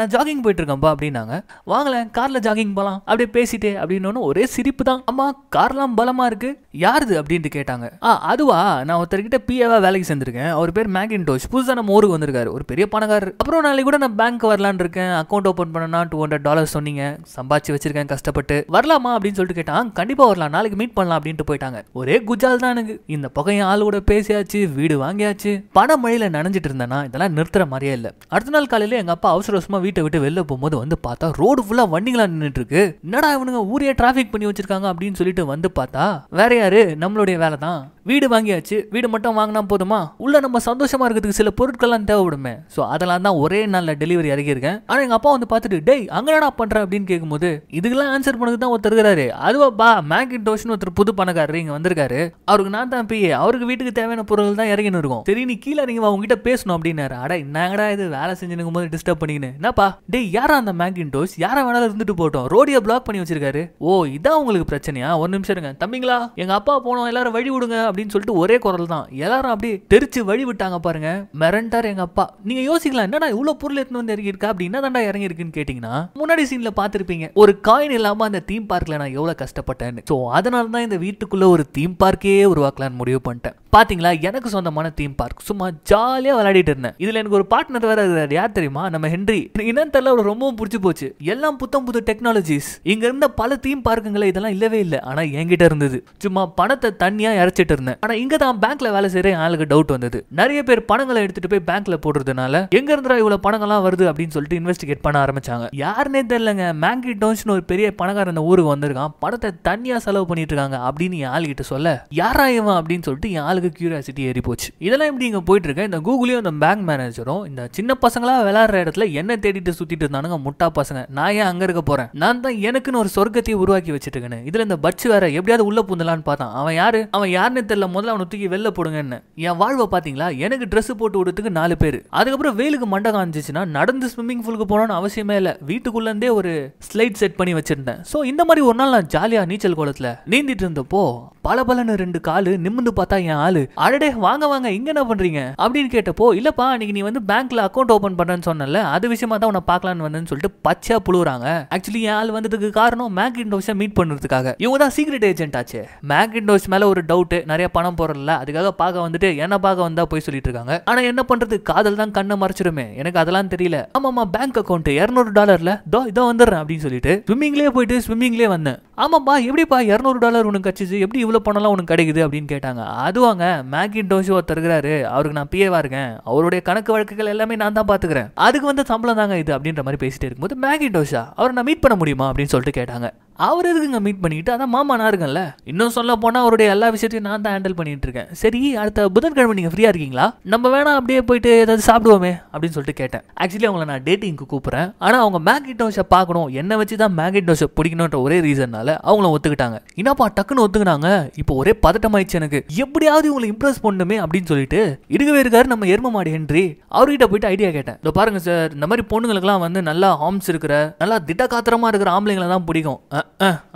நான் ஜாகிங் போயிட்டு இருக்கேன்ப்பா அப்படின்னாங்க வாங்கலேன் காரில் ஜாகிங் போகலாம் அப்படியே பேசிட்டே அப்படின்னு ஒரே சிரிப்பு தான் ஆமாம் கார்லாம் பலமாக இருக்கு யாருது அப்படின்ட்டு கேட்டாங்க ஆ அதுவா நான் ஒருத்தர்கிட்ட பிஏவா வேலைக்கு சேர்ந்துருக்கேன் அவர் பேர் டோஸ் புதுசாக நம்ம ஊருக்கு வந்திருக்காரு ஒரு பெரிய பணக்காரர் அப்புறம் நாளைக்கு கூட நான் பேங்க் வரலான் இருக்கேன் அக்கௌண்ட் ஓப்பன் பண்ணனா டூ ஹண்ட்ரட் டாலர் சொன்னீங்க சம்பாதிச்சு வச்சிருக்கேன் கஷ்டப்பட்டு கோவப்பட்டு வரலாமா அப்படின்னு சொல்லிட்டு கேட்டான் கண்டிப்பா வரலாம் நாளைக்கு மீட் பண்ணலாம் அப்படின்ட்டு போயிட்டாங்க ஒரே குஜால் தான் இந்த பகையன் ஆளோட பேசியாச்சு வீடு வாங்கியாச்சு பண மழையில நனைஞ்சிட்டு இருந்தேனா இதெல்லாம் நிறுத்துற மாதிரியே இல்ல அடுத்த நாள் காலையில எங்க அப்பா அவசர அவசரமா வீட்டை விட்டு வெளில போகும்போது வந்து பார்த்தா ரோடு ஃபுல்லா வண்டிகளா நின்றுட்டு இருக்கு என்னடா இவனுங்க ஊரே டிராபிக் பண்ணி வச்சிருக்காங்க அப்படின்னு சொல்லிட்டு வந்து பார்த்தா வேற யாரு நம்மளுடைய வேலை தான் வீடு வாங்கியாச்சு வீடு மட்டும் வாங்கினா போதுமா உள்ள நம்ம சந்தோஷமா இருக்கிறதுக்கு சில பொருட்கள்லாம் தேவைப்படுமே ஸோ அதெல்லாம் தான் ஒரே நாளில் டெலிவரி இறக்கியிருக்கேன் ஆனால் எங்கள் அப்பா வந்து பார்த்துட்டு டேய் அங்கடா பண்ற அப்படின்னு கேட்கும்போது இதுக்கெல்லாம் ஆன்சர் பணக்கார பொண்ணுக்கு தான் ஒருத்தர் இருக்கிறாரு அதுவா பா மேக்கின் டோஷன் ஒருத்தர் புது பணக்காரர் இங்கே வந்திருக்காரு அவருக்கு நான் தான் பிஏ அவருக்கு வீட்டுக்கு தேவையான பொருள் தான் இறங்கினு இருக்கும் சரி நீ கீழே இறங்கி உங்ககிட்ட பேசணும் அப்படின்னாரு அட என்னங்கடா இது வேலை செஞ்சுனுக்கும் போது டிஸ்டர்ப் பண்ணிக்கினு என்னப்பா டே யாரா அந்த மேக்கின் டோஸ் யாரா வேணாலும் இருந்துட்டு போட்டோம் ரோடியை பிளாக் பண்ணி வச்சிருக்காரு ஓ இதான் உங்களுக்கு பிரச்சனையா ஒரு நிமிஷம் இருங்க தம்பிங்களா எங்க அப்பா போனோம் எல்லாரும் வழி விடுங்க அப்படின்னு சொல்லிட்டு ஒரே குரல் தான் எல்லாரும் அப்படியே தெரிச்சு வழி விட்டாங்க பாருங்க மெரண்டார் எங்க அப்பா நீங்க யோசிக்கலாம் என்னடா இவ்வளவு பொருள் எடுத்துன்னு வந்து இறங்கியிருக்கா அப்படி என்ன தாண்டா இறங்கியிருக்குன்னு கேட்டீங்கன்னா முன்னாடி சீன்ல பாத்திருப்பீங்க ஒரு காயின் இல்லாம அந்த தீம் பார்க்கில் நான் எவ்வளோ கஷ்டப்பட்டேன்னு ஸோ அதனால தான் இந்த வீட்டுக்குள்ளே ஒரு தீம் பார்க்கே உருவாக்கலான்னு முடிவு பண்ணிட்டேன் பார்த்தீங்களா எனக்கு சொந்தமான தீம் பார்க் சும்மா ஜாலியாக விளையாடிட்டு இருந்தேன் இதில் எனக்கு ஒரு பார்ட்னர் வேற யார் தெரியுமா நம்ம ஹென்றி என்னன்னு தெரியல அவர் ரொம்பவும் பிடிச்சி போச்சு எல்லாம் புத்தம் புது டெக்னாலஜிஸ் இங்கே இருந்த பல தீம் பார்க்குங்களே இதெல்லாம் இல்லவே இல்லை ஆனால் என்கிட்ட இருந்தது சும்மா பணத்தை தண்ணியா இறச்சிட்டு இருந்தேன் ஆனால் இங்கே தான் பேங்க்ல வேலை செய்கிற ஆளுக்கு டவுட் வந்தது நிறைய பேர் பணங்களை எடுத்துட்டு போய் பேங்க்ல போடுறதுனால எங்க இருந்தா இவ்வளவு பணங்கள்லாம் வருது அப்படின்னு சொல்லிட்டு இன்வெஸ்டிகேட் பண்ண ஆரம்பிச்சாங்க யாருன்னே தெரியலங்க மேங்கி டோன்ஸ் ஒரு பெரிய பண பணக்காரன் அந்த ஊருக்கு வந்திருக்கான் படத்தை தனியாக செலவு பண்ணிட்டு இருக்காங்க அப்படின்னு என் கிட்ட சொல்ல யாரா இவன் அப்படின்னு சொல்லிட்டு என் ஆளுக்கு கியூரியாசிட்டி ஏறி போச்சு இதெல்லாம் இப்படி இங்கே போயிட்டு இருக்க இந்த கூகுளையும் இந்த பேங்க் மேனேஜரும் இந்த சின்ன பசங்களா விளையாடுற இடத்துல என்ன தேடிட்டு சுத்திட்டு இருந்தானுங்க முட்டா பசங்க நான் ஏன் அங்க இருக்க போறேன் நான் தான் எனக்குன்னு ஒரு சொர்க்கத்தையே உருவாக்கி வச்சுட்டு இருக்கேன் இதுல இந்த பட்சு வேற எப்படியாவது உள்ள பூந்தலான்னு பார்த்தான் அவன் யாரு அவன் யாருன்னு தெரியல முதல்ல அவனை தூக்கி வெளில போடுங்கன்னு என் வாழ்வை பாத்தீங்களா எனக்கு ட்ரெஸ் போட்டு விடுறதுக்கு நாலு பேர் அதுக்கப்புறம் வெயிலுக்கு மண்டகம் காஞ்சிச்சுன்னா நடந்து ஸ்விம்மிங் பூலுக்கு போனோம்னு அவசியமே இல்லை வீட்டுக்குள்ள இருந்தே ஒரு ஸ்லைட் செட் பண்ணி வச்சிருந்தேன் ஸோ இந்த மாதிரி ஒரு நாள் நான் ஜாலியாக நீச்சல் குளத்தில் நீந்திட்டு இருந்தப்போ பல பலன்னு ரெண்டு காலு நிமிந்து பார்த்தா என் ஆளு அடடே வாங்க வாங்க இங்க என்ன பண்றீங்க அப்படின்னு கேட்டப்போ இல்லப்பா இன்னைக்கு நீ வந்து பேங்க்ல அக்கௌண்ட் ஓபன் பண்றேன்னு சொன்னல அது விஷயமா தான் உன்னை பார்க்கலான்னு வந்தேன்னு சொல்லிட்டு பச்சையா புழுவுறாங்க ஆக்சுவலி என் ஆள் வந்ததுக்கு காரணம் மேக் இண்டோஸை மீட் பண்ணுறதுக்காக இவங்க தான் சீக்ரெட் ஏஜென்ட் ஆச்சு மேக் இண்டோஸ் மேல ஒரு டவுட் நிறைய பணம் போறல அதுக்காக பார்க்க வந்துட்டு என்ன பார்க்க வந்தா போய் சொல்லிட்டு இருக்காங்க ஆனா என்ன பண்றது காதல் தான் கண்ணை மறைச்சிருமே எனக்கு அதெல்லாம் தெரியல ஆமாமா பேங்க் அக்கௌண்ட் இருநூறு டாலர்ல இதோ இதோ வந்துடுறேன் அப்படின்னு சொல்லிட்டு ஸ்விம்மிங்லேயே போயிட்டு போயிட்டு ஸ்விம்மிங்லேயே வந்தேன் ஆமாப்பா எப்படிப்பா இரநூறு டாலர் உனக்கு கிடச்சிச்சு எப்படி இவ்வளோ பணம்லாம் உனக்கு கிடைக்குது அப்படின்னு கேட்டாங்க அதுவாங்க மேக்கி டோஷோ ஒருத்தர் இருக்கிறாரு அவருக்கு நான் பிஏவா இருக்கேன் அவருடைய கணக்கு வழக்குகள் எல்லாமே நான் தான் பார்த்துக்கிறேன் அதுக்கு வந்து சம்பளம் தாங்க இது அப்படின்ற மாதிரி பேசிட்டு இருக்கும்போது மேகி டோஷா அவரை நான் மீட் பண்ண முடியுமா அப்படின்னு சொல்லிட்டு கேட்டாங்க அவர் இருக்குங்க மீட் பண்ணிக்கிட்டு அதான் மாமா நான் இருக்கேன்ல இன்னும் சொல்ல போனால் அவருடைய எல்லா விஷயத்தையும் நான் தான் ஹேண்டில் பண்ணிகிட்டு இருக்கேன் சரி அடுத்த புதன்கிழமை நீங்கள் ஃப்ரீயாக இருக்கீங்களா நம்ம வேணால் அப்படியே போயிட்டு ஏதாவது சாப்பிடுவோமே அப்படின்னு சொல்லிட்டு கேட்டேன் ஆக்சுவலி அவங்கள நான் டேட்டிங்க்கு கூப்பிட்றேன் ஆனால் அவங்க மேக்னெட் டோஷை பார்க்கணும் என்னை வச்சு தான் மேக்னெட் டோஷை பிடிக்கணுன்ற ஒரே ரீசன்னால அவங்கள ஒத்துக்கிட்டாங்க என்னப்பா டக்குன்னு ஒத்துக்கினாங்க இப்போ ஒரே பதட்டமாயிடுச்சு எனக்கு எப்படியாவது இவங்களை இம்ப்ரெஸ் பண்ணணுமே அப்படின்னு சொல்லிட்டு இடுகவே இருக்காரு நம்ம எரும மாடி ஹென்றி அவர்கிட்ட போயிட்டு ஐடியா கேட்டேன் இதோ பாருங்க சார் இந்த மாதிரி பொண்ணுங்களுக்குலாம் வந்து நல்லா ஹார்ம்ஸ் இருக்கிற நல்லா திட்ட காத்திரமா இருக்கிற ஆம்பளைங்களை தான் பிடிக்கும்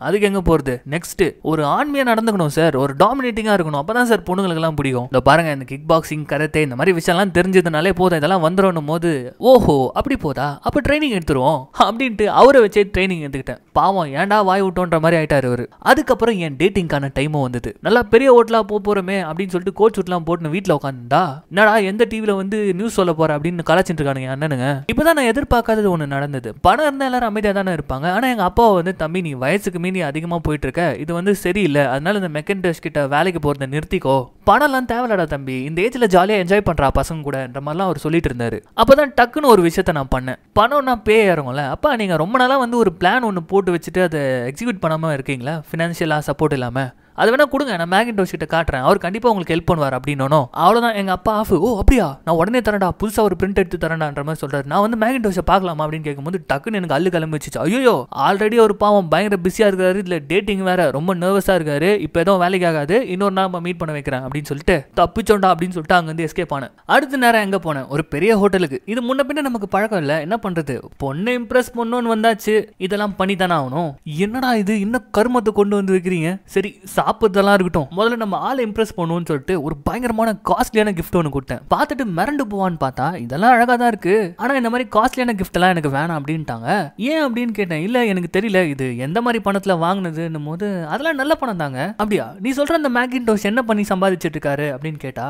அதுக்கு எங்கே போகிறது நெக்ஸ்ட் ஒரு ஆண்மையாக நடந்துக்கணும் சார் ஒரு டாமினேட்டிங்காக இருக்கணும் அப்பதான் சார் சார் எல்லாம் பிடிக்கும் இல்லை பாருங்க இந்த கிக் பாக்ஸிங் கரத்தை இந்த மாதிரி விஷயம்லாம் தெரிஞ்சதுனாலே போதும் இதெல்லாம் வந்துடும் போது ஓஹோ அப்படி போதா அப்போ ட்ரைனிங் எடுத்துருவோம் அப்படின்ட்டு அவரை வச்சே ட்ரைனிங் எடுத்துக்கிட்டேன் பாவம் ஏன்டா வாய் விட்டோன்ற மாதிரி ஆயிட்டார் அவர் அதுக்கப்புறம் என் டேட்டிங்கான டைமும் வந்தது நல்லா பெரிய ஹோட்டலா போக போகிறோமே அப்படின்னு சொல்லிட்டு கோச் ஹோட்டலாம் போட்டுன்னு வீட்டில் உட்காந்துடா என்னடா எந்த டிவியில் வந்து நியூஸ் சொல்ல போகிற அப்படின்னு கலாச்சிட்டு இருக்கானுங்க அண்ணனுங்க இப்போ நான் எதிர்பார்க்காதது ஒன்று நடந்தது பணம் இருந்தால் எல்லாரும் அமைதியாக தானே இருப்பாங்க ஆனால் எங்கள் அப்பாவை வந்து தம்பி நீ வயசுக்கு மீறி அதிகமாக போயிட்டுருக்க இது வந்து சரியில்லை அதனால இந்த மெக்கண்டஸ் கிட்ட வேலைக்கு போகிறத நிறுத்திக்கோ பணம்லாம் தேவையில்லடா தம்பி இந்த ஏஜில் ஜாலியாக என்ஜாய் பண்ணுறா பசங்க கூடன்ற மாதிரிலாம் அவர் சொல்லிட்டு இருந்தார் அப்போ தான் டக்குன்னு ஒரு விஷயத்த நான் பண்ணேன் நான் பே இறங்கும்ல அப்போ நீங்கள் ரொம்ப நாளாக வந்து ஒரு பிளான் ஒன்று போட்டு வச்சுட்டு அதை எக்ஸிக்யூட் பண்ணாமல் இருக்கீங்களா ஃபினான்ஷியலாக சப்போர்ட் இல்லாமல் அது வேணால் கொடுங்க நான் மேகின்டோஷ் கிட்ட காட்டுறேன் அவர் கண்டிப்பாக உங்களுக்கு ஹெல்ப் பண்ணுவார் அப்படின்னோனோ அவ்வளோதான் எங்கள் அப்பா ஆஃப் ஓ அப்படியா நான் உடனே தரேன்டா புதுசாக ஒரு பிரிண்ட் எடுத்து தரேன்டான்ற மாதிரி சொல்கிறார் நான் வந்து மேகின்டோஷை பார்க்கலாமா அப்படின்னு கேட்கும்போது டக்குன்னு எனக்கு அல்லு கிளம்பி வச்சு ஐயோ ஆல்ரெடி ஒரு பாவம் பயங்கர பிஸியாக இருக்காரு இல்லை டேட்டிங் வேறு ரொம்ப நர்வஸாக இருக்காரு இப்போ எதுவும் வேலைக்கு ஆகாது இன்னொரு நாள் நம்ம மீட் பண்ண வைக்கிறேன் அப்படின்னு சொல்லிட்டு தப்பிச்சோண்டா அப்படின்னு சொல்லிட்டு அங்கேருந்து எஸ்கேப் ஆனேன் அடுத்த நேரம் எங்கே போனேன் ஒரு பெரிய ஹோட்டலுக்கு இது முன்ன பின்ன நமக்கு பழக்கம் இல்லை என்ன பண்ணுறது பொண்ணை இம்ப்ரெஸ் பண்ணோன்னு வந்தாச்சு இதெல்லாம் பண்ணி தானே ஆகணும் என்னடா இது இன்னும் கருமத்தை கொண்டு வந்து வைக்கிறீங்க சரி சா இதெல்லாம் இருக்கட்டும் முதல்ல நம்ம ஆளை இம்ப்ரெஸ் பண்ணுவோம்னு சொல்லிட்டு ஒரு பயங்கரமான காஸ்ட்லியான கிஃப்ட் ஒன்று கொடுத்தேன் பார்த்துட்டு மிரண்டு போவான்னு பார்த்தா இதெல்லாம் அழகாக தான் இருக்கு ஆனால் இந்த மாதிரி காஸ்ட்லியான கிஃப்ட் எல்லாம் எனக்கு வேணாம் அப்படின்ட்டாங்க ஏன் அப்படின்னு கேட்டேன் இல்லை எனக்கு தெரியல இது எந்த மாதிரி பணத்தில் வாங்கினதுன்னும் போது அதெல்லாம் நல்ல பணம் தாங்க அப்படியா நீ சொல்ற அந்த டோஸ் என்ன பண்ணி சம்பாதிச்சிட்டு இருக்காரு அப்படின்னு கேட்டா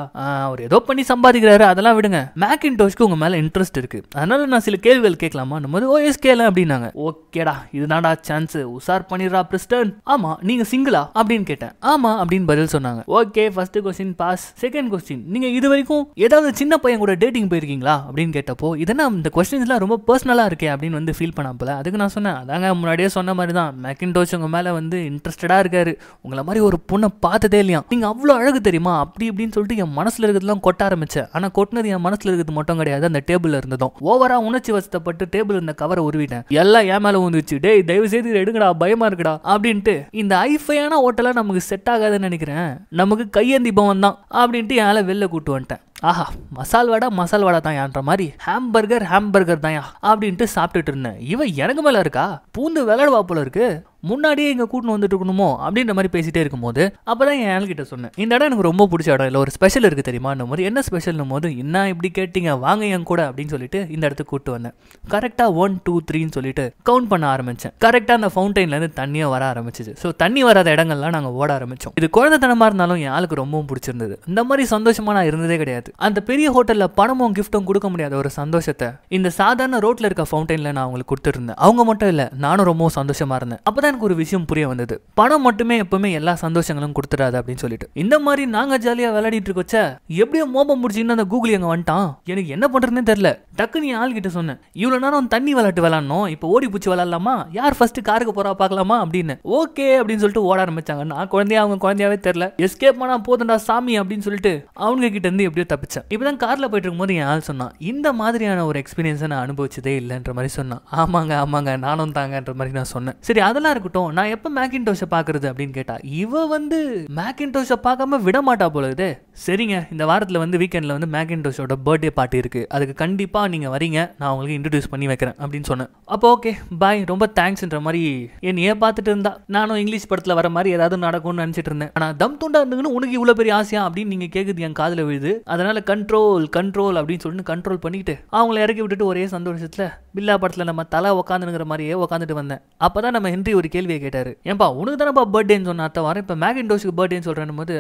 அவர் ஏதோ பண்ணி சம்பாதிக்கிறாரு அதெல்லாம் விடுங்க டோஸ்க்கு உங்க மேல இன்ட்ரெஸ்ட் இருக்கு அதனால நான் சில கேள்விகள் கேட்கலாமா போது ஓஎஸ் கேல அப்படின்னாங்க ஓகேடா நாடா சான்ஸ் உசார் பண்ணிடுறா பிரிஸ்டன் ஆமா நீங்க சிங்கிளா அப்படின்னு கேட்டேன் கேட்டேன் ஆமாம் அப்படின்னு பதில் சொன்னாங்க okay first question pass second question நீங்க இது வரைக்கும் ஏதாவது சின்ன பையன் கூட டேட்டிங் போயிருக்கீங்களா அப்படின்னு கேட்டப்போ இதெல்லாம் இந்த கொஸ்டின்ஸ்லாம் ரொம்ப பர்சனலா இருக்கே அப்படின்னு வந்து ஃபீல் பண்ணாப்புல அதுக்கு நான் சொன்னேன் அதாங்க முன்னாடியே சொன்ன மாதிரி தான் மேக்கின்டோச் உங்க மேல வந்து இன்ட்ரெஸ்டடாக இருக்காரு உங்களை மாதிரி ஒரு பொண்ணை பார்த்ததே இல்லையா நீங்க அவ்வளவு அழகு தெரியுமா அப்படி இப்படின்னு சொல்லிட்டு என் மனசுல இருக்கிறதுலாம் கொட்ட ஆரம்பிச்சேன் ஆனா கொட்டினது என் மனசில் இருக்கிறது மட்டும் கிடையாது அந்த டேபிள் இருந்ததும் ஓவரா உணர்ச்சி வசத்தப்பட்டு டேபிள் இந்த கவரை உருவிட்டேன் எல்லாம் ஏன் மேல வந்துச்சு டேய் தயவு செய்து எடுங்கடா பயமா இருக்குடா அப்படின்ட்டு இந்த ஐஃபையான ஹோட்டலை நம்ம நமக்கு செட் ஆகாதுன்னு நினைக்கிறேன் நமக்கு கையேந்தி பவன் தான் அப்படின்ட்டு என்ன வெளில கூட்டு வந்துட்டேன் ஆஹா மசால் வடை மசால் வடை தான்யான்ற மாதிரி ஹாம்பர்கர் ஹாம்பர்கர் தான்யா அப்படின்ட்டு சாப்பிட்டுட்டு இருந்தேன் இவன் எனக்கு மேலே இருக்கா பூந்து விளையாடுவா போல இருக்கு முன்னாடியே இங்கே கூட்டின்னு வந்துட்டு இருக்கணுமோ அப்படின்ற மாதிரி பேசிட்டே இருக்கும்போது அப்போ தான் என் ஆள்கிட்ட சொன்னேன் இந்த இடம் எனக்கு ரொம்ப பிடிச்ச இடம் இல்லை ஒரு ஸ்பெஷல் இருக்குது தெரியுமான்னு போது என்ன ஸ்பெஷல்னும் போது என்ன இப்படி கேட்டிங்க வாங்க என் கூட அப்படின்னு சொல்லிட்டு இந்த இடத்துக்கு கூப்பிட்டு வந்தேன் கரெக்டாக ஒன் டூ த்ரீன்னு சொல்லிட்டு கவுண்ட் பண்ண ஆரம்பித்தேன் கரெக்டாக அந்த ஃபவுண்டைன்லேருந்து தண்ணியாக வர ஆரம்பிச்சிச்சு ஸோ தண்ணி வராத இடங்கள்லாம் நாங்கள் ஓட ஆரம்பித்தோம் இது குழந்தைத்தனமாக இருந்தாலும் என் ஆளுக்கு ரொம்பவும் பிடிச்சிருந்தது இந்த மாதிரி சந்தோஷமாக நான் இருந்ததே கிடையாது அந்த பெரிய ஹோட்டலில் பணமும் கிஃப்ட்டும் கொடுக்க முடியாத ஒரு சந்தோஷத்தை இந்த சாதாரண ரோட்டில் இருக்க ஃபவுண்டைனில் நான் அவங்களுக்கு கொடுத்துருந்தேன் அவங்க மட்டும் இல்லை நானும் ரொம்பவும் சந்தோஷமாக இருந்தேன் அப்போ எனக்கு ஒரு விஷயம் புரிய வந்தது பணம் மட்டுமே எப்பவுமே எல்லா சந்தோஷங்களும் கொடுத்துடாது அப்படின்னு சொல்லிட்டு இந்த மாதிரி நாங்க ஜாலியா விளையாடிட்டு இருக்கோச்ச எப்படியோ மோபம் முடிச்சுன்னு அந்த கூகுள் எங்க வந்துட்டான் எனக்கு என்ன பண்றதுன்னு தெரியல நீ ஆள் கிட்ட சொன்னேன் இவ்வளவு நேரம் தண்ணி விளையாட்டு விளாடணும் இப்ப ஓடி பூச்சி விளாடலாமா யார் ஃபர்ஸ்ட் காருக்கு போறா பாக்கலாமா அப்படின்னு ஓகே அப்படின்னு சொல்லிட்டு ஓட ஆரம்பிச்சாங்க நான் குழந்தையா அவங்க குழந்தையாவே தெரியல எஸ்கேப் பண்ணா போதுண்டா சாமி அப்படின்னு சொல்லிட்டு அவங்க கிட்ட இருந்து எப்படியோ தப்பிச்சேன் இப்பதான் கார்ல போயிட்டு இருக்கும்போது என் ஆள் சொன்னான் இந்த மாதிரியான ஒரு எக்ஸ்பீரியன்ஸ் நான் அனுபவிச்சதே இல்லைன்ற மாதிரி சொன்னான் ஆமாங்க ஆமாங்க நானும் தாங்கன்ற மாதிரி நான் சொன்னேன் சரி அதெல்லாம் இருக்கட்டும் நான் எப்போ மேக்கின்டோஷை பார்க்குறது அப்படின்னு கேட்டா இவ வந்து மேக்கின்டோஷை பார்க்காம விட மாட்டா போல இது சரிங்க இந்த வாரத்தில் வந்து வீக்கெண்டில் வந்து மேக்கின்டோஷோட பர்த்டே பார்ட்டி இருக்கு அதுக்கு கண்டிப்பாக நீங்கள் வரீங்க நான் உங்களுக்கு இன்ட்ரடியூஸ் பண்ணி வைக்கிறேன் அப்படின்னு சொன்னேன் அப்போ ஓகே பாய் ரொம்ப தேங்க்ஸ்ன்ற மாதிரி என் ஏன் பார்த்துட்டு இருந்தா நானும் இங்கிலீஷ் படத்தில் வர மாதிரி ஏதாவது நடக்கும்னு நினச்சிட்டு இருந்தேன் ஆனால் தம் துண்டா இருந்ததுன்னு உனக்கு இவ்வளோ பெரிய ஆசையா அப்படின்னு நீங்கள் கேட்குது என் காதில் விழுது அதனால கண்ட்ரோல் கண்ட்ரோல் அப்படின்னு சொல்லிட்டு கண்ட்ரோல் பண்ணிட்டு அவங்கள இறக்கி விட்டுட்டு ஒரே சந்தோஷத்தில் பில்லா படத்தில் நம்ம தலை உக்காந்துங்கிற மாதிரியே உக்காந்துட்டு வந்தேன் அப்போ தான் நம்ம ஹென்றி ஒரு மாதிரி கேள்வியை கேட்டாரு ஏன்பா உனக்கு தானப்பா பர்த்டேன்னு சொன்ன அத்தை வாரம் இப்போ மேகிண்டோஸுக்கு பர்த்டேன்னு சொல்கிறேன் போது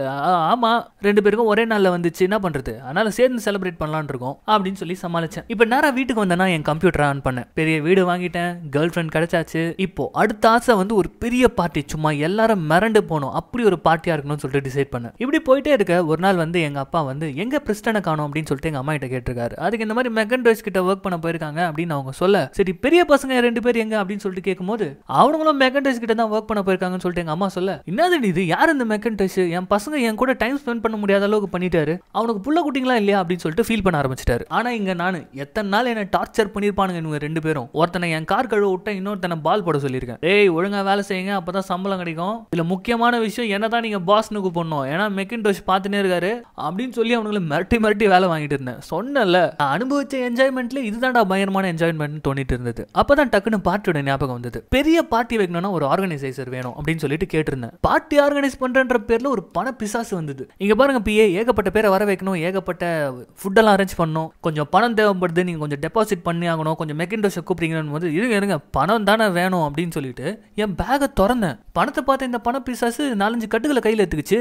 ஆமா ரெண்டு பேருக்கும் ஒரே நாளில் வந்துச்சு என்ன பண்றது அதனால சேர்ந்து செலிப்ரேட் பண்ணலான் இருக்கோம் அப்படின்னு சொல்லி சமாளிச்சேன் இப்போ நேரம் வீட்டுக்கு வந்தேன்னா என் கம்ப்யூட்டர் ஆன் பண்ணேன் பெரிய வீடு வாங்கிட்டேன் கேர்ள் ஃப்ரெண்ட் கிடைச்சாச்சு இப்போ அடுத்த ஆசை வந்து ஒரு பெரிய பார்ட்டி சும்மா எல்லாரும் மிரண்டு போனோம் அப்படி ஒரு பார்ட்டியா இருக்கணும்னு சொல்லிட்டு டிசைட் பண்ணேன் இப்படி போயிட்டே இருக்க ஒரு நாள் வந்து எங்க அப்பா வந்து எங்க பிரிஸ்டனை காணும் அப்படின்னு சொல்லிட்டு எங்க அம்மா கிட்ட கேட்டிருக்காரு அதுக்கு இந்த மாதிரி மெகன் ரோஸ் கிட்ட ஒர்க் பண்ண போயிருக்காங்க அப்படின்னு அவங்க சொல்ல சரி பெரிய பசங்க ரெண்டு பேர் எங்க அப்படின்னு சொல்லிட்டு கேட்கும்போது அவங்களும் மெக மெக்கன்டைஸ் கிட்ட தான் ஒர்க் பண்ண போயிருக்காங்கன்னு சொல்லிட்டு எங்க அம்மா சொல்ல என்னது இது யார் இந்த மெக்கன்டைஸ் என் பசங்க என் கூட டைம் ஸ்பெண்ட் பண்ண முடியாத அளவுக்கு பண்ணிட்டாரு அவனுக்கு புள்ள குட்டிங்களா இல்லையா அப்படின்னு சொல்லிட்டு ஃபீல் பண்ண ஆரம்பிச்சிட்டாரு ஆனா இங்க நான் எத்தனை நாள் என்ன டார்ச்சர் பண்ணிருப்பானுங்க இவங்க ரெண்டு பேரும் ஒருத்தனை என் கார் கழுவ விட்டா இன்னொருத்தனை பால் போட சொல்லியிருக்கேன் ஏய் ஒழுங்கா வேலை செய்யுங்க அப்பதான் சம்பளம் கிடைக்கும் இதுல முக்கியமான விஷயம் என்னதான் நீங்க பாஸ்னு கூப்பிடணும் ஏன்னா மெக்கின்டோஷ் பாத்துனே இருக்காரு அப்படின்னு சொல்லி அவனுங்களை மிரட்டி மிரட்டி வேலை வாங்கிட்டு இருந்தேன் சொன்னல அனுபவிச்ச என்ஜாய்மெண்ட்ல இதுதான்டா பயங்கரமான என்ஜாய்மெண்ட் தோணிட்டு இருந்தது அப்பதான் டக்குன்னு பார்ட்டியோட ஞாபகம் வந்தது பெரிய பார்ட்டி வைக்கணும்னா பண்ண ஒரு ஆர்கனைசேஷர் வேணும் அப்படின்னு சொல்லிட்டு கேட்டிருந்தேன் பார்ட்டி ஆர்கனைஸ் பண்ணுறன்ற பேர்ல ஒரு பண பிசாசு வந்தது இங்கே பாருங்க பிஏ ஏகப்பட்ட பேரை வர வைக்கணும் ஏகப்பட்ட ஃபுட்டெல்லாம் அரேஞ்ச் பண்ணணும் கொஞ்சம் பணம் தேவைப்படுது நீங்க கொஞ்சம் டெபாசிட் பண்ணி ஆகணும் கொஞ்சம் மெக்கின்டோஷை கூப்பிடுங்கன்னு போது இருங்க இருங்க பணம் தானே வேணும் அப்படின்னு சொல்லிட்டு என் பேகை திறந்தேன் பணத்தை பார்த்த இந்த பண பிசாசு நாலஞ்சு கட்டுகளை கையில் எடுத்துக்கிச்சு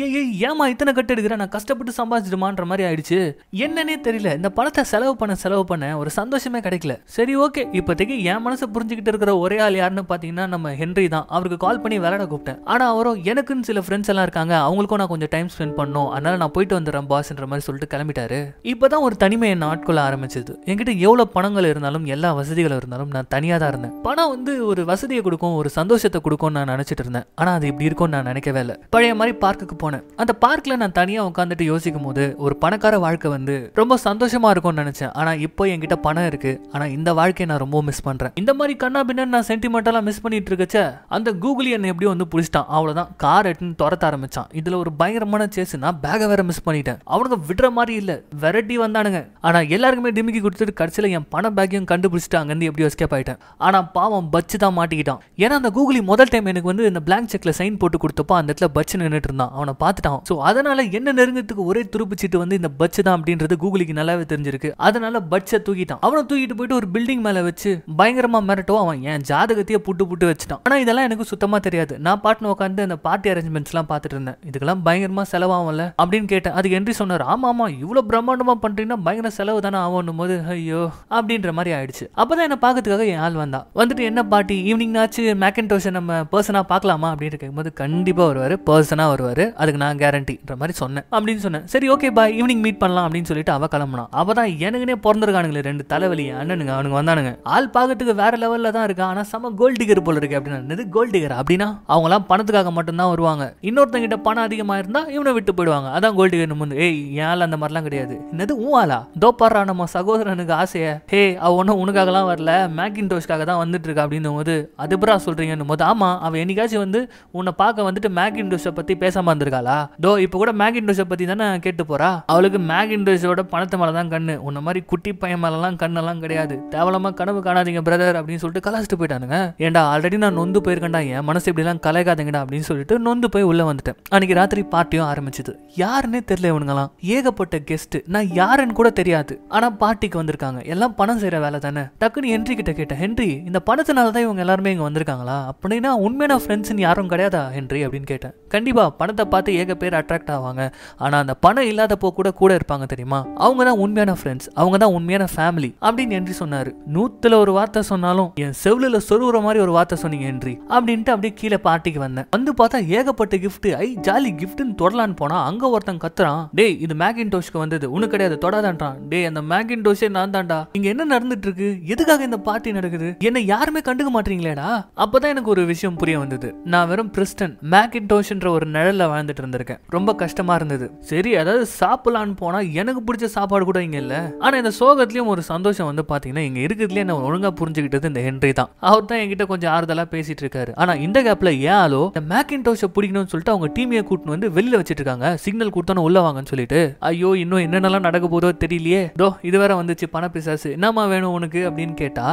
ஏ ஏமா இத்தனை கட்டு எடுக்கிறேன் நான் கஷ்டப்பட்டு சம்பாதிச்சிடுமான்ற மாதிரி ஆயிடுச்சு என்னன்னே தெரியல இந்த பணத்தை செலவு பண்ண செலவு பண்ண ஒரு சந்தோஷமே கிடைக்கல சரி ஓகே இப்போதைக்கு என் மனசை புரிஞ்சுக்கிட்டு இருக்கிற ஒரே ஆள் யாருன்னு பாத்தீங்கன்னா நம்ம ஹென்றி ஹென்ரி தான் அவருக்கு கால் பண்ணி விளையாட கூப்பிட்டேன் ஆனா அவரும் எனக்குன்னு சில ஃப்ரெண்ட்ஸ் எல்லாம் இருக்காங்க அவங்களுக்கும் நான் கொஞ்சம் டைம் ஸ்பெண்ட் பண்ணும் அதனால நான் போயிட்டு வந்துடுறேன் பாஸ்ன்ற மாதிரி சொல்லிட்டு கிளம்பிட்டாரு இப்பதான் ஒரு தனிமை என் ஆட்கொள்ள ஆரம்பிச்சது என்கிட்ட எவ்வளோ பணங்கள் இருந்தாலும் எல்லா வசதிகளும் இருந்தாலும் நான் தனியாக தான் இருந்தேன் பணம் வந்து ஒரு வசதியை கொடுக்கும் ஒரு சந்தோஷத்தை கொடுக்கும் நான் நினைச்சிட்டு இருந்தேன் ஆனா அது இப்படி இருக்கும்னு நான் நினைக்கவே இல்லை பழைய மாதிரி பார்க்குக்கு போனேன் அந்த பார்க்ல நான் தனியா உட்காந்துட்டு யோசிக்கும் போது ஒரு பணக்கார வாழ்க்கை வந்து ரொம்ப சந்தோஷமா இருக்கும்னு நினைச்சேன் ஆனா இப்போ என்கிட்ட பணம் இருக்கு ஆனா இந்த வாழ்க்கையை நான் ரொம்ப மிஸ் பண்றேன் இந்த மாதிரி கண்ணா பின்னா நான் சென்டிமெண்ட்டெல்லாம் மிஸ் பண்ணிட்டு இருக்கச்ச அந்த கூகுளி என்னை எப்படியும் வந்து பிடிச்சிட்டான் அவ்வளோதான் கார் எடுத்துன்னு துரத்த ஆரம்பிச்சான் இதில் ஒரு பயங்கரமான சேஸ்னா பேகை வேற மிஸ் பண்ணிட்டேன் அவனுக்கு விடுற மாதிரி இல்லை வெரைட்டி வந்தானுங்க ஆனால் எல்லாருக்குமே டிமிக்கி கொடுத்துட்டு கடைசியில் என் பண பேக்கையும் கண்டுபிடிச்சிட்டாங்கன்னு அங்கேருந்து எப்படியோ எஸ்கேப் ஆகிட்டேன் ஆனால் பாவம் பச்சு தான் மாட்டிக்கிட்டான் ஏன்னா அந்த கூகுளி முதல் டைம் எனக்கு வந்து இந்த பிளாங்க் செக்கில் சைன் போட்டு கொடுத்தப்போ அந்த இடத்துல பச்சு நின்றுட்டு இருந்தான் அவனை பார்த்துட்டான் ஸோ அதனால என்ன நெருங்கத்துக்கு ஒரே துருப்பிச்சிட்டு வந்து இந்த பச்சு தான் அப்படின்றது கூகுளிக்கு நல்லாவே தெரிஞ்சிருக்கு அதனால பட்சை தூக்கிட்டான் அவனை தூக்கிட்டு போயிட்டு ஒரு பில்டிங் மேலே வச்சு பயங்கரமாக மிரட்டோ அவன் என் ஜாதகத்தையே புட்டு புட்டு வச்சு ஆரம்பிச்சிட்டான் ஆனால் இதெல்லாம் எனக்கு சுத்தமாக தெரியாது நான் பாட்டு உட்காந்து அந்த பார்ட்டி அரேஞ்ச்மெண்ட்ஸ்லாம் பார்த்துட்டு இருந்தேன் இதுக்கெல்லாம் பயங்கரமாக செலவாகும்ல அப்படின்னு கேட்டேன் அதுக்கு என்றி சொன்னார் ஆமாம் ஆமாம் இவ்வளோ பிரம்மாண்டமாக பண்ணுறீங்கன்னா பயங்கர செலவு தானே ஆகணும் போது ஐயோ அப்படின்ற மாதிரி ஆயிடுச்சு அப்போ தான் என்னை பார்க்கறதுக்காக என் ஆள் வந்தான் வந்துட்டு என்ன பாட்டி ஈவினிங்னாச்சு டோஷன் நம்ம பர்சனாக பார்க்கலாமா அப்படின்னு கேட்கும்போது கண்டிப்பாக வருவார் பர்சனாக வருவார் அதுக்கு நான் கேரண்டின்ற மாதிரி சொன்னேன் அப்படின்னு சொன்னேன் சரி ஓகே பாய் ஈவினிங் மீட் பண்ணலாம் அப்படின்னு சொல்லிட்டு அவள் கிளம்புனான் அப்போ தான் எனக்குனே பிறந்திருக்கானுங்களே ரெண்டு தலைவலி அண்ணனுங்க அவனுங்க வந்தானுங்க ஆள் பார்க்கறதுக்கு வேற லெவலில் தான் இருக்கான் ஆனால் செம்ம கோல்டு டிகர் போல இருக்கு இருக்கு அப்படின்னு என்னது கோல்ட் டிகர் அப்படின்னா அவங்களாம் பணத்துக்காக மட்டும்தான் வருவாங்க இன்னொருத்தங்கிட்ட பணம் அதிகமாக இருந்தா இவனை விட்டு போயிடுவாங்க அதான் கோல்ட் டிகர் முந்து ஏய் ஏன் அந்த மாதிரிலாம் கிடையாது என்னது ஊவாலா தோப்பாரா நம்ம சகோதரனுக்கு ஆசையை ஹே அவ ஒன்றும் உனக்காகலாம் வரல டோஸ்க்காக தான் வந்துட்டு இருக்கா அப்படின்னு போது அதுபரா சொல்றீங்கன்னு போது ஆமா அவன் என்னைக்காச்சும் வந்து உன்னை பார்க்க வந்துட்டு டோஸை பத்தி பேசாம இருந்திருக்காளா தோ இப்போ கூட மேக்கின்டோஷை பத்தி தானே கேட்டு போறா அவளுக்கு மேக்கின் டோஸோட பணத்து மேலதான் கண்ணு உன்ன மாதிரி குட்டி பையன் மேலாம் கண்ணெல்லாம் கிடையாது தேவலமா கனவு காணாதீங்க பிரதர் அப்படின்னு சொல்லிட்டு கலாச்சிட்டு போயிட்டானுங்க ஏண்டா ஆல்ரெடி ஆல்ரெடி நான் நொந்து போயிருக்கேன்டா என் மனசு இப்படிலாம் கலைக்காதீங்கடா அப்படின்னு சொல்லிட்டு நொந்து போய் உள்ளே வந்துட்டேன் அன்னைக்கு ராத்திரி பார்ட்டியும் ஆரம்பிச்சிது யாருன்னே தெரியல இவனுங்களாம் ஏகப்பட்ட கெஸ்ட்டு நான் யாருன்னு கூட தெரியாது ஆனால் பார்ட்டிக்கு வந்திருக்காங்க எல்லாம் பணம் செய்கிற வேலை தானே டக்குன்னு ஹென்ரி கிட்ட கேட்டேன் ஹென்ரி இந்த பணத்தினால தான் இவங்க எல்லாருமே இங்கே வந்திருக்காங்களா அப்படின்னா உண்மையான ஃப்ரெண்ட்ஸ்னு யாரும் கிடையாதா ஹென்ரி அப்படின்னு கேட்டேன் கண்டிப்பாக பணத்தை பார்த்து ஏக பேர் அட்ராக்ட் ஆவாங்க ஆனால் அந்த பணம் இல்லாதப்போ கூட கூட இருப்பாங்க தெரியுமா அவங்க தான் உண்மையான ஃப்ரெண்ட்ஸ் அவங்க தான் உண்மையான ஃபேமிலி அப்படின்னு என்றி சொன்னார் நூற்றுல ஒரு வார்த்தை சொன்னாலும் என் செவிலில் சொருகிற மாதிரி ஒரு வார்த்தை சொன்னீங்க என்றி அப்படின்ட்டு அப்படியே கீழே பார்ட்டிக்கு வந்தேன் வந்து பார்த்தா ஏகப்பட்ட கிஃப்ட் ஐ ஜாலி கிஃப்ட்னு தொடலான்னு போனால் அங்கே ஒருத்தன் கத்துறான் டேய் இது மேகின் டோஷ்க்கு வந்தது உனக்கு கிடையாது தொடாதான்றான் டேய் அந்த மேகின் டோஷே நான் தான்டா இங்கே என்ன நடந்துட்டு இருக்கு எதுக்காக இந்த பார்ட்டி நடக்குது என்னை யாருமே கண்டுக்க மாட்டீங்களேடா அப்பதான் எனக்கு ஒரு விஷயம் புரிய வந்தது நான் வெறும் பிரிஸ்டன் மேகின் டோஷன் அப்படின்ற ஒரு நிழல்ல வாழ்ந்துட்டு இருந்திருக்கேன் ரொம்ப கஷ்டமா இருந்தது சரி அதாவது சாப்பிடலான்னு போனா எனக்கு பிடிச்ச சாப்பாடு கூட இங்க இல்ல ஆனா இந்த சோகத்திலயும் ஒரு சந்தோஷம் வந்து பாத்தீங்கன்னா இங்க இருக்கிறதுல என்ன ஒழுங்கா புரிஞ்சுக்கிட்டது இந்த ஹென்றி தான் அவர் தான் என்கிட்ட கொஞ்சம் ஆறுதலா பேசிட்டு இருக்காரு ஆனா இந்த கேப்ல ஏன் ஆளோ இந்த மேக்கின்டோஷை பிடிக்கணும்னு சொல்லிட்டு அவங்க டீமையை கூட்டின்னு வந்து வெளியில வச்சிட்டு இருக்காங்க சிக்னல் கொடுத்தானு உள்ள வாங்கன்னு சொல்லிட்டு ஐயோ இன்னும் என்னென்னலாம் நடக்க போதோ தெரியலையே தோ இது வேற வந்துச்சு பண பிசாசு என்னமா வேணும் உனக்கு அப்படின்னு கேட்டா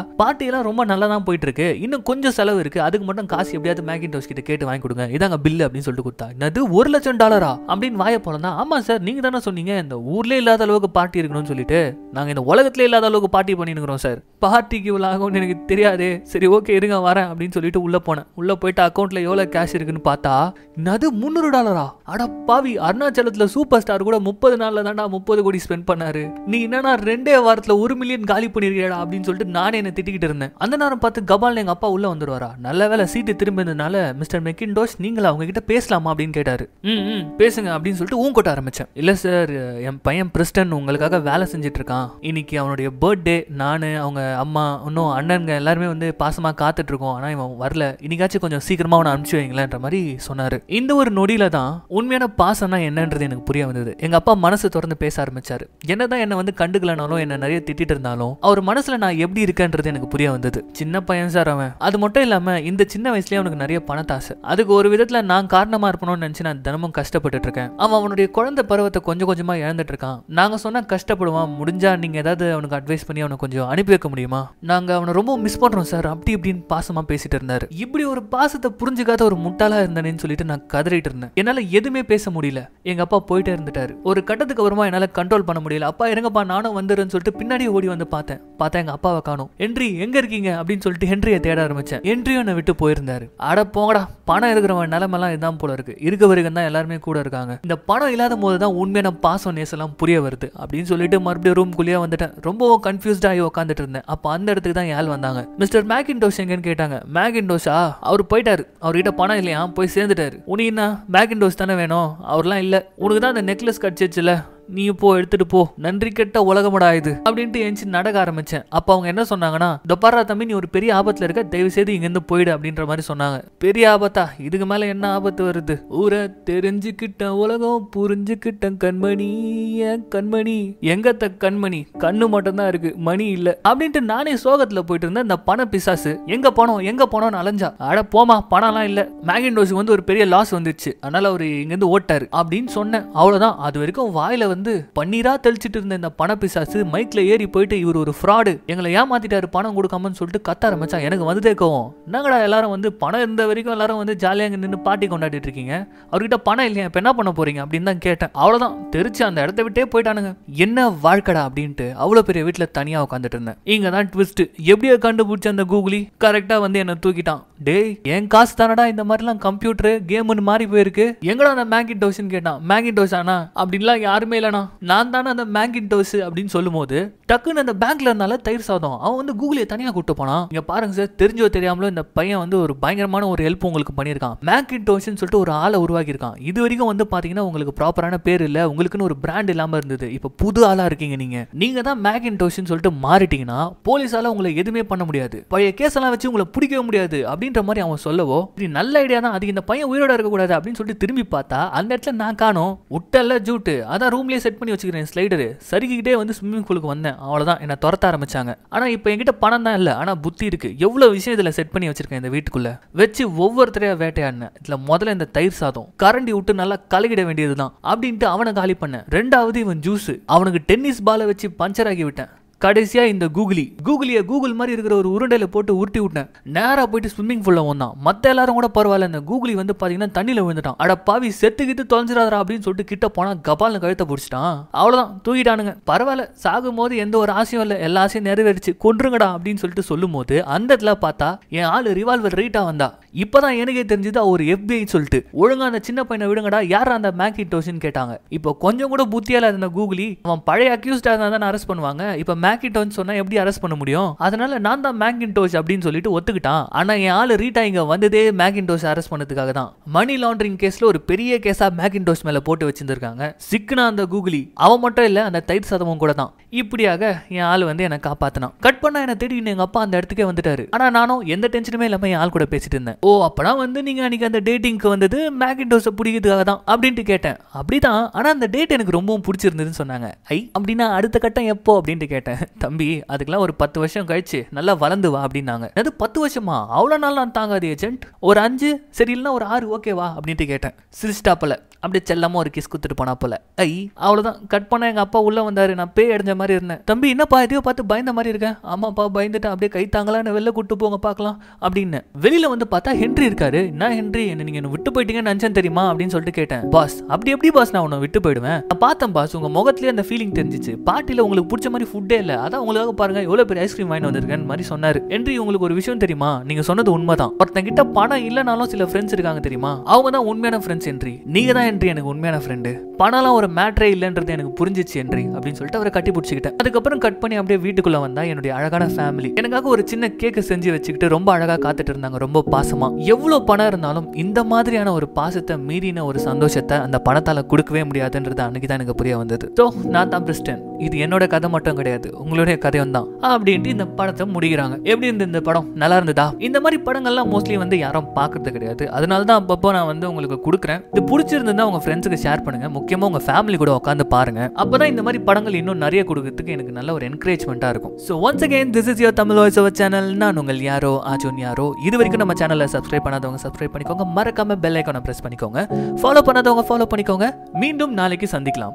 எல்லாம் ரொம்ப நல்லா தான் போயிட்டு இருக்கு இன்னும் கொஞ்சம் செலவு இருக்கு அதுக்கு மட்டும் காசு எப்படியாவது மேக்கின் டோஸ் கிட்ட கேட்டு வாங்கி கொடுங்க இதாங்க பில்லு அப்படின்னு சொல்லிட்டு சொல்லிட்டு கொடுத்தா என்னது ஒரு லட்சம் டாலரா அப்படின்னு வாய போலனா ஆமா சார் நீங்க தானே சொன்னீங்க இந்த ஊர்ல இல்லாத அளவுக்கு பார்ட்டி இருக்கணும்னு சொல்லிட்டு நாங்க இந்த உலகத்துல இல்லாத அளவுக்கு பார்ட்டி பண்ணிருக்கிறோம் சார் பார்ட்டிக்கு இவ்வளோ ஆகும்னு எனக்கு தெரியாது சரி ஓகே இருங்க வரேன் அப்படின்னு சொல்லிட்டு உள்ள போனேன் உள்ள போயிட்டு அக்கௌண்ட்ல எவ்வளவு கேஷ் இருக்குன்னு பார்த்தா என்னது முந்நூறு டாலரா அட பாவி அருணாச்சலத்துல சூப்பர் ஸ்டார் கூட முப்பது நாள்ல தான்டா முப்பது கோடி ஸ்பெண்ட் பண்ணாரு நீ என்னன்னா ரெண்டே வாரத்துல ஒரு மில்லியன் காலி பண்ணிருக்கியடா அப்படின்னு சொல்லிட்டு நானே என்ன திட்டிக்கிட்டு இருந்தேன் அந்த நேரம் பார்த்து கபால் எங்க அப்பா உள்ள வந்துருவாரா நல்ல வேலை சீட்டு திரும்பினதுனால மிஸ்டர் மெக்கின் டோஸ் நீங்களா அவங்க கிட்ட பேச பேசலாமா அப்படின்னு கேட்டாரு ம் பேசுங்க அப்படின்னு சொல்லிட்டு ஊன் கொட்ட ஆரம்பிச்சேன் இல்ல சார் என் பையன் பிரிஸ்டன் உங்களுக்காக வேலை செஞ்சுட்டு இருக்கான் இன்னைக்கு அவனுடைய பர்த்டே நான் அவங்க அம்மா இன்னும் அண்ணனுங்க எல்லாருமே வந்து பாசமா காத்துட்டு இருக்கோம் ஆனால் இவன் வரல இன்னைக்காச்சும் கொஞ்சம் சீக்கிரமா அவனை அனுப்பிச்சு வைங்களேன்ற மாதிரி சொன்னார் இந்த ஒரு நொடியில தான் உண்மையான பாசம்னா என்னன்றது எனக்கு புரிய வந்தது எங்க அப்பா மனசு திறந்து பேச ஆரம்பிச்சாரு என்னதான் என்னை வந்து கண்டுக்கலனாலும் என்ன நிறைய திட்டிட்டு இருந்தாலும் அவர் மனசுல நான் எப்படி இருக்கேன்றது எனக்கு புரிய வந்தது சின்ன பையன் சார் அவன் அது மட்டும் இல்லாம இந்த சின்ன வயசுலயே அவனுக்கு நிறைய பணத்தாசை அதுக்கு ஒரு விதத்தில் நான் காரணம் காரணமா இருப்பணும்னு நினச்சி நான் தினமும் கஷ்டப்பட்டுட்டு இருக்கேன் அவன் அவனுடைய குழந்தை பருவத்தை கொஞ்சம் கொஞ்சமாக இழந்துட்டு இருக்கான் நாங்கள் சொன்னால் கஷ்டப்படுவான் முடிஞ்சால் நீங்கள் ஏதாவது அவனுக்கு அட்வைஸ் பண்ணி அவனை கொஞ்சம் அனுப்பி வைக்க முடியுமா நாங்கள் அவனை ரொம்ப மிஸ் பண்ணுறோம் சார் அப்படி இப்படின்னு பாசமாக பேசிட்டு இருந்தார் இப்படி ஒரு பாசத்தை புரிஞ்சுக்காத ஒரு முட்டாளாக இருந்தேன்னு சொல்லிட்டு நான் கதறிட்டு இருந்தேன் என்னால் எதுவுமே பேச முடியல எங்கள் அப்பா போயிட்டே இருந்துட்டார் ஒரு கட்டத்துக்கு அப்புறமா என்னால் கண்ட்ரோல் பண்ண முடியல அப்பா இறங்கப்பா நானும் வந்துடுறேன்னு சொல்லிட்டு பின்னாடி ஓடி வந்து பார்த்தேன் பார்த்தா எங்கள் அப்பாவை காணும் ஹென்றி எங்கே இருக்கீங்க அப்படின்னு சொல்லிட்டு ஹென்ரியை தேட ஆரம்பித்தேன் ஹென்ரியும் என்னை விட்டு போயிருந்தாரு அட போங்கடா பணம் இருக்கிறவன் நிலமெல்லாம் இதான் போல இருக்கு இருக்க வரைக்கும் தான் எல்லாருமே கூட இருக்காங்க இந்த படம் இல்லாத போது தான் உண்மையான பாசம் நேசெல்லாம் புரிய வருது அப்படின்னு சொல்லிட்டு மறுபடியும் ரூம்குள்ளேயே வந்துட்டேன் ரொம்பவும் கன்ஃபியூஸ்ட் ஆகி உட்காந்துட்டு இருந்தேன் அப்போ அந்த இடத்துக்கு தான் யாழ் வந்தாங்க மிஸ்டர் டோஸ் எங்கன்னு கேட்டாங்க டோஸா அவர் போயிட்டாரு அவர்கிட்ட பணம் இல்லையா போய் சேர்ந்துட்டாரு உனி என்ன டோஸ் தானே வேணும் அவர்லாம் இல்லை உனக்கு தான் அந்த நெக்லஸ் கடிச்சிச்சுல நீ போ எடுத்துட்டு போ நன்றி கெட்ட உலகமடா இது அப்படின்ட்டு எஞ்சி நடக்க ஆரம்பிச்சேன் அப்ப அவங்க என்ன சொன்னாங்கன்னா தொப்பாரா தம்பி நீ ஒரு பெரிய ஆபத்துல இருக்க தயவு செய்து இருந்து போயிடு அப்படின்ற மாதிரி சொன்னாங்க பெரிய ஆபத்தா இதுக்கு மேல என்ன ஆபத்து வருது ஊரை தெரிஞ்சுக்கிட்ட உலகம் புரிஞ்சுக்கிட்ட கண்மணி கண்மணி எங்கத்த கண்மணி கண்ணு மட்டும்தான் இருக்கு மணி இல்ல அப்படின்ட்டு நானே சோகத்துல போயிட்டு இருந்தேன் இந்த பண பிசாசு எங்க போனோம் எங்க போனோம்னு அலைஞ்சா அட போமா பணம்லாம் இல்ல மேகின் வந்து ஒரு பெரிய லாஸ் வந்துச்சு அதனால அவர் இருந்து ஓட்டாரு அப்படின்னு சொன்னேன் அவ்வளவுதான் அது வரைக்கும் வாயில வந்து பன்னீரா தெளிச்சிட்டு இருந்த இந்த பண பிசாசு மைக்ல ஏறி போயிட்டு இவர் ஒரு ஃப்ராடு எங்களை ஏமாத்திட்டாரு பணம் கொடுக்காமன்னு சொல்லிட்டு கத்த ஆரம்பிச்சான் எனக்கு வந்து தேக்கவும் என்னங்கடா எல்லாரும் வந்து பணம் இருந்த வரைக்கும் எல்லாரும் வந்து ஜாலியாக நின்று பாட்டி கொண்டாடிட்டு இருக்கீங்க அவர்கிட்ட பணம் இல்லையா இப்போ என்ன பண்ண போறீங்க அப்படின்னு தான் கேட்டேன் அவ்வளோதான் தெரிச்சு அந்த இடத்த விட்டே போயிட்டானுங்க என்ன வாழ்க்கடா அப்படின்ட்டு அவ்வளோ பெரிய வீட்டில் தனியாக உட்காந்துட்டு இருந்தேன் இங்கே தான் ட்விஸ்ட் எப்படியோ கண்டுபிடிச்ச அந்த கூகுளி கரெக்டாக வந்து என்னை தூக்கிட்டான் டேய் என் காசு தானடா இந்த மாதிரிலாம் கம்ப்யூட்டர் கேம்னு மாறி போயிருக்கு எங்கடா அந்த மேகி டோஸ்ன்னு கேட்டான் மேகி டோஸ் ஆனா அப்படின்லாம் யாருமே இல்லைண்ணா நான் தானே அந்த மேங்கின் டோஸ் அப்படின்னு சொல்லும் போது டக்குன்னு அந்த பேங்க்ல இருந்தால தயிர் சாதம் அவன் வந்து கூகுளே தனியாக கூட்டு போனான் இங்க பாருங்க சார் தெரிஞ்சோ தெரியாமலோ இந்த பையன் வந்து ஒரு பயங்கரமான ஒரு ஹெல்ப் உங்களுக்கு பண்ணியிருக்கான் மேங்கின் டோஸ்ன்னு சொல்லிட்டு ஒரு ஆளை உருவாக்கியிருக்கான் இது வரைக்கும் வந்து பாத்தீங்கன்னா உங்களுக்கு ப்ராப்பரான பேர் இல்லை உங்களுக்குன்னு ஒரு பிராண்ட் இல்லாமல் இருந்தது இப்போ புது ஆளாக இருக்கீங்க நீங்க நீங்க தான் மேகின் டோஸ்ன்னு சொல்லிட்டு மாறிட்டீங்கன்னா போலீஸால உங்களை எதுவுமே பண்ண முடியாது கேஸ் எல்லாம் வச்சு உங்களை பிடிக்கவே முடியாது அப்படின்ற மாதிரி அவன் சொல்லவோ இது நல்ல ஐடியா தான் அது இந்த பையன் உயிரோட இருக்கக்கூடாது அப்படின்னு சொல்லிட்டு திரும்பி பார்த்தா அந்த இடத்துல நான் காணும் உட்டல்ல ஜூட்டு அதான் ரூம்ல முன்னாடியே செட் பண்ணி வச்சுக்கிறேன் ஸ்லைடரு சரிக்கிட்டே வந்து ஸ்விம்மிங் பூலுக்கு வந்தேன் அவ்வளோதான் என்னை துரத்த ஆரம்பிச்சாங்க ஆனால் இப்போ என்கிட்ட பணம் தான் இல்லை ஆனால் புத்தி இருக்கு எவ்வளோ விஷயம் இதில் செட் பண்ணி வச்சிருக்கேன் இந்த வீட்டுக்குள்ளே வச்சு ஒவ்வொருத்தரையாக வேட்டையாடினேன் இதில் முதல்ல இந்த தயிர் சாதம் கரண்டி விட்டு நல்லா கலகிட வேண்டியது தான் அப்படின்ட்டு அவனை காலி பண்ணேன் ரெண்டாவது இவன் ஜூஸ் அவனுக்கு டென்னிஸ் பாலை வச்சு பஞ்சர் ஆகி விட்டேன் கடைசியாக இந்த கூகுளி கூகுளியை கூகுள் மாதிரி இருக்கிற ஒரு உருண்டையில் போட்டு உருட்டி விட்டேன் நேராக போயிட்டு ஸ்விம்மிங் பூலில் வந்தான் மற்ற எல்லாரும் கூட பரவாயில்ல இந்த கூகுளி வந்து பார்த்தீங்கன்னா தண்ணியில் விழுந்துட்டான் அட பாவி செத்துக்கிட்டு தொலைஞ்சிடாதா அப்படின்னு சொல்லிட்டு கிட்ட போனால் கபால்னு கழுத்தை பிடிச்சிட்டான் அவ்வளோதான் தூக்கிட்டானுங்க பரவாயில்ல சாகும் போது எந்த ஒரு ஆசையும் இல்லை எல்லா ஆசையும் நிறைவேறிச்சு கொன்றுங்கடா அப்படின்னு சொல்லிட்டு சொல்லும் போது அந்த இடத்துல பார்த்தா என் ஆள் ரிவால்வர் ரீட்டாக வந்தா இப்பதான் எனக்கே தெரிஞ்சது அவர் எஃபிஐ சொல்லிட்டு ஒழுங்கா அந்த சின்ன பையனை விடுங்கடா யார் அந்த மேக்கி டோஷின்னு கேட்டாங்க இப்போ கொஞ்சம் கூட புத்தியால இருந்த கூகுளி அவன் பழைய அக்யூஸ்டா இருந்தா தான் அரெஸ்ட் பண்ணுவாங்க இப்போ மேக்கி டோன் சொன்னா எப்படி அரெஸ்ட் பண்ண முடியும் அதனால நான் தான் மேக்கின் டோஸ் அப்படின்னு சொல்லிட்டு ஒத்துக்கிட்டான் ஆனா என் ஆளு ரீட்டா இங்க வந்ததே மேக்கின் டோஸ் அரெஸ்ட் பண்ணதுக்காக தான் மணி லாண்டரிங் கேஸ்ல ஒரு பெரிய கேஸா மேக்கின் டோஸ் மேல போட்டு வச்சிருந்திருக்காங்க சிக்குனா அந்த கூகுளி அவன் மட்டும் இல்ல அந்த தைத் சதமும் கூட தான் இப்படியாக என் ஆள் வந்து என்னை காப்பாத்தினான் கட் பண்ணா என்னை தேடி எங்க அப்பா அந்த இடத்துக்கே வந்துட்டாரு ஆனா நானும் எந்த டென்ஷனுமே இல்லாம என் ஆள் கூட பேசிட்டு இருந்தேன் ஓ அப்போனா வந்து நீங்கள் அன்றைக்கி அந்த டேட்டிங்க்கு வந்தது டோஸை பிடிக்கிறதுக்காக தான் அப்படின்ட்டு கேட்டேன் அப்படிதான் ஆனா ஆனால் அந்த டேட் எனக்கு ரொம்பவும் பிடிச்சிருந்ததுன்னு சொன்னாங்க ஐ அப்படின்னா அடுத்த கட்டம் எப்போ அப்படின்ட்டு கேட்டேன் தம்பி அதுக்கெல்லாம் ஒரு பத்து வருஷம் கழிச்சு நல்லா வளர்ந்து வா அப்படின்னாங்க அது பத்து வருஷமா அவ்வளோ நாள் நான் தாங்காது ஏஜென்ட் ஒரு அஞ்சு சரி இல்லைன்னா ஒரு ஆறு ஓகேவா அப்படின்ட்டு கேட்டேன் சிரிஸ்டாப்பில் அப்படியே செல்லமாக ஒரு கிஸ் கொடுத்துட்டு போனா போல ஐ அவ்வளவுதான் கட் பண்ண எங்கள் அப்பா உள்ளே வந்தார் நான் பேய் அடைஞ்ச மாதிரி இருந்தேன் தம்பி என்னப்பா எதையோ பார்த்து பயந்த மாதிரி இருக்கேன் ஆமாப்பா பயந்துட்டேன் அப்படியே கை தாங்கலான்னு வெளில கூட்டு போங்க பார்க்கலாம் அப்படின்னு வெளியில் வந்து பார்த்தா ஹென்ரி இருக்காரு என்ன ஹென்ரி என்ன நீங்கள் விட்டு போயிட்டீங்கன்னு நினச்சேன் தெரியுமா அப்படின்னு சொல்லிட்டு கேட்டேன் பாஸ் அப்படி எப்படி பாஸ் நான் உன்னை விட்டு போயிடுவேன் நான் பார்த்தேன் பாஸ் உங்கள் முகத்திலே அந்த ஃபீலிங் தெரிஞ்சிச்சு பாட்டில உங்களுக்கு பிடிச்ச மாதிரி ஃபுட்டே இல்லை அதான் உங்களுக்காக பாருங்க எவ்வளோ பெரிய ஐஸ்கிரீம் வாங்கி வந்திருக்கேன் மாதிரி சொன்னார் ஹென்ரி உங்களுக்கு ஒரு விஷயம் தெரியுமா நீங்கள் சொன்னது உண்மைதான் ஒருத்தன் கிட்ட பணம் இல்லைனாலும் சில ஃப்ரெண்ட்ஸ் இருக்காங்க தெரியுமா அவங்க தான் உண்மையான ஃப்ரெண்ட்ஸ் ஹென்ரி நீங்க தான் என்றி எனக்கு உண்மையான ஃப்ரெண்டு பணம்லாம் ஒரு மேட்ரே இல்லைன்றது எனக்கு புரிஞ்சிச்சு என்றி அப்படின்னு சொல்லிட்டு அவரை கட்டி பிடிச்சிக்கிட்டேன் அதுக்கப்புறம் கட் பண்ணி அப்படியே வீட்டுக்குள்ளே வந்தால் என்னுடைய அழகான ஃபேமிலி எனக்காக ஒரு சின்ன கேக்கு செஞ்சு வச்சுக்கிட்டு ரொம்ப அழகாக காத்துட்டு இருந்தாங்க ரொம்ப பாசமாக எவ்வளோ பணம் இருந்தாலும் இந்த மாதிரியான ஒரு பாசத்தை மீறின ஒரு சந்தோஷத்தை அந்த பணத்தால் கொடுக்கவே முடியாதுன்றது அன்னைக்கு தான் எனக்கு புரிய வந்தது ஸோ நான் தான் பிரிஸ்டன் இது என்னோட கதை மட்டும் கிடையாது உங்களுடைய கதையும் தான் அப்படின்ட்டு இந்த படத்தை முடிகிறாங்க எப்படி இருந்த இந்த படம் நல்லா இருந்ததா இந்த மாதிரி படங்கள்லாம் மோஸ்ட்லி வந்து யாரும் பாக்குறது கிடையாது அதனாலதான் அப்பப்போ நான் வந்து உங்களுக்கு கொடுக்குறேன் இது புடிச்சிருந்த இருந்தால் உங்கள் ஃப்ரெண்ட்ஸுக்கு ஷேர் பண்ணுங்கள் முக்கியமாக உங்கள் ஃபேமிலி கூட உட்காந்து பாருங்கள் அப்போ தான் இந்த மாதிரி படங்கள் இன்னும் நிறைய கொடுக்கறதுக்கு எனக்கு நல்ல ஒரு என்கரேஜ்மெண்ட்டாக இருக்கும் so once again this is your Tamil voice our channel நான் உங்கள் யாரோ ஆஜோன் யாரோ இது வரைக்கும் நம்ம சேனலை சப்ஸ்கிரைப் பண்ணாதவங்க சப்ஸ்கிரைப் பண்ணிக்கோங்க மறக்காமல் பெல் ஐக்கானை ப்ரெஸ் பண்ணிக்கோங்க ஃபாலோ பண்ணாதவங்க ஃபாலோ பண்ணிக்கோங்க மீண்டும் நாளைக்கு சந்திக்கலாம்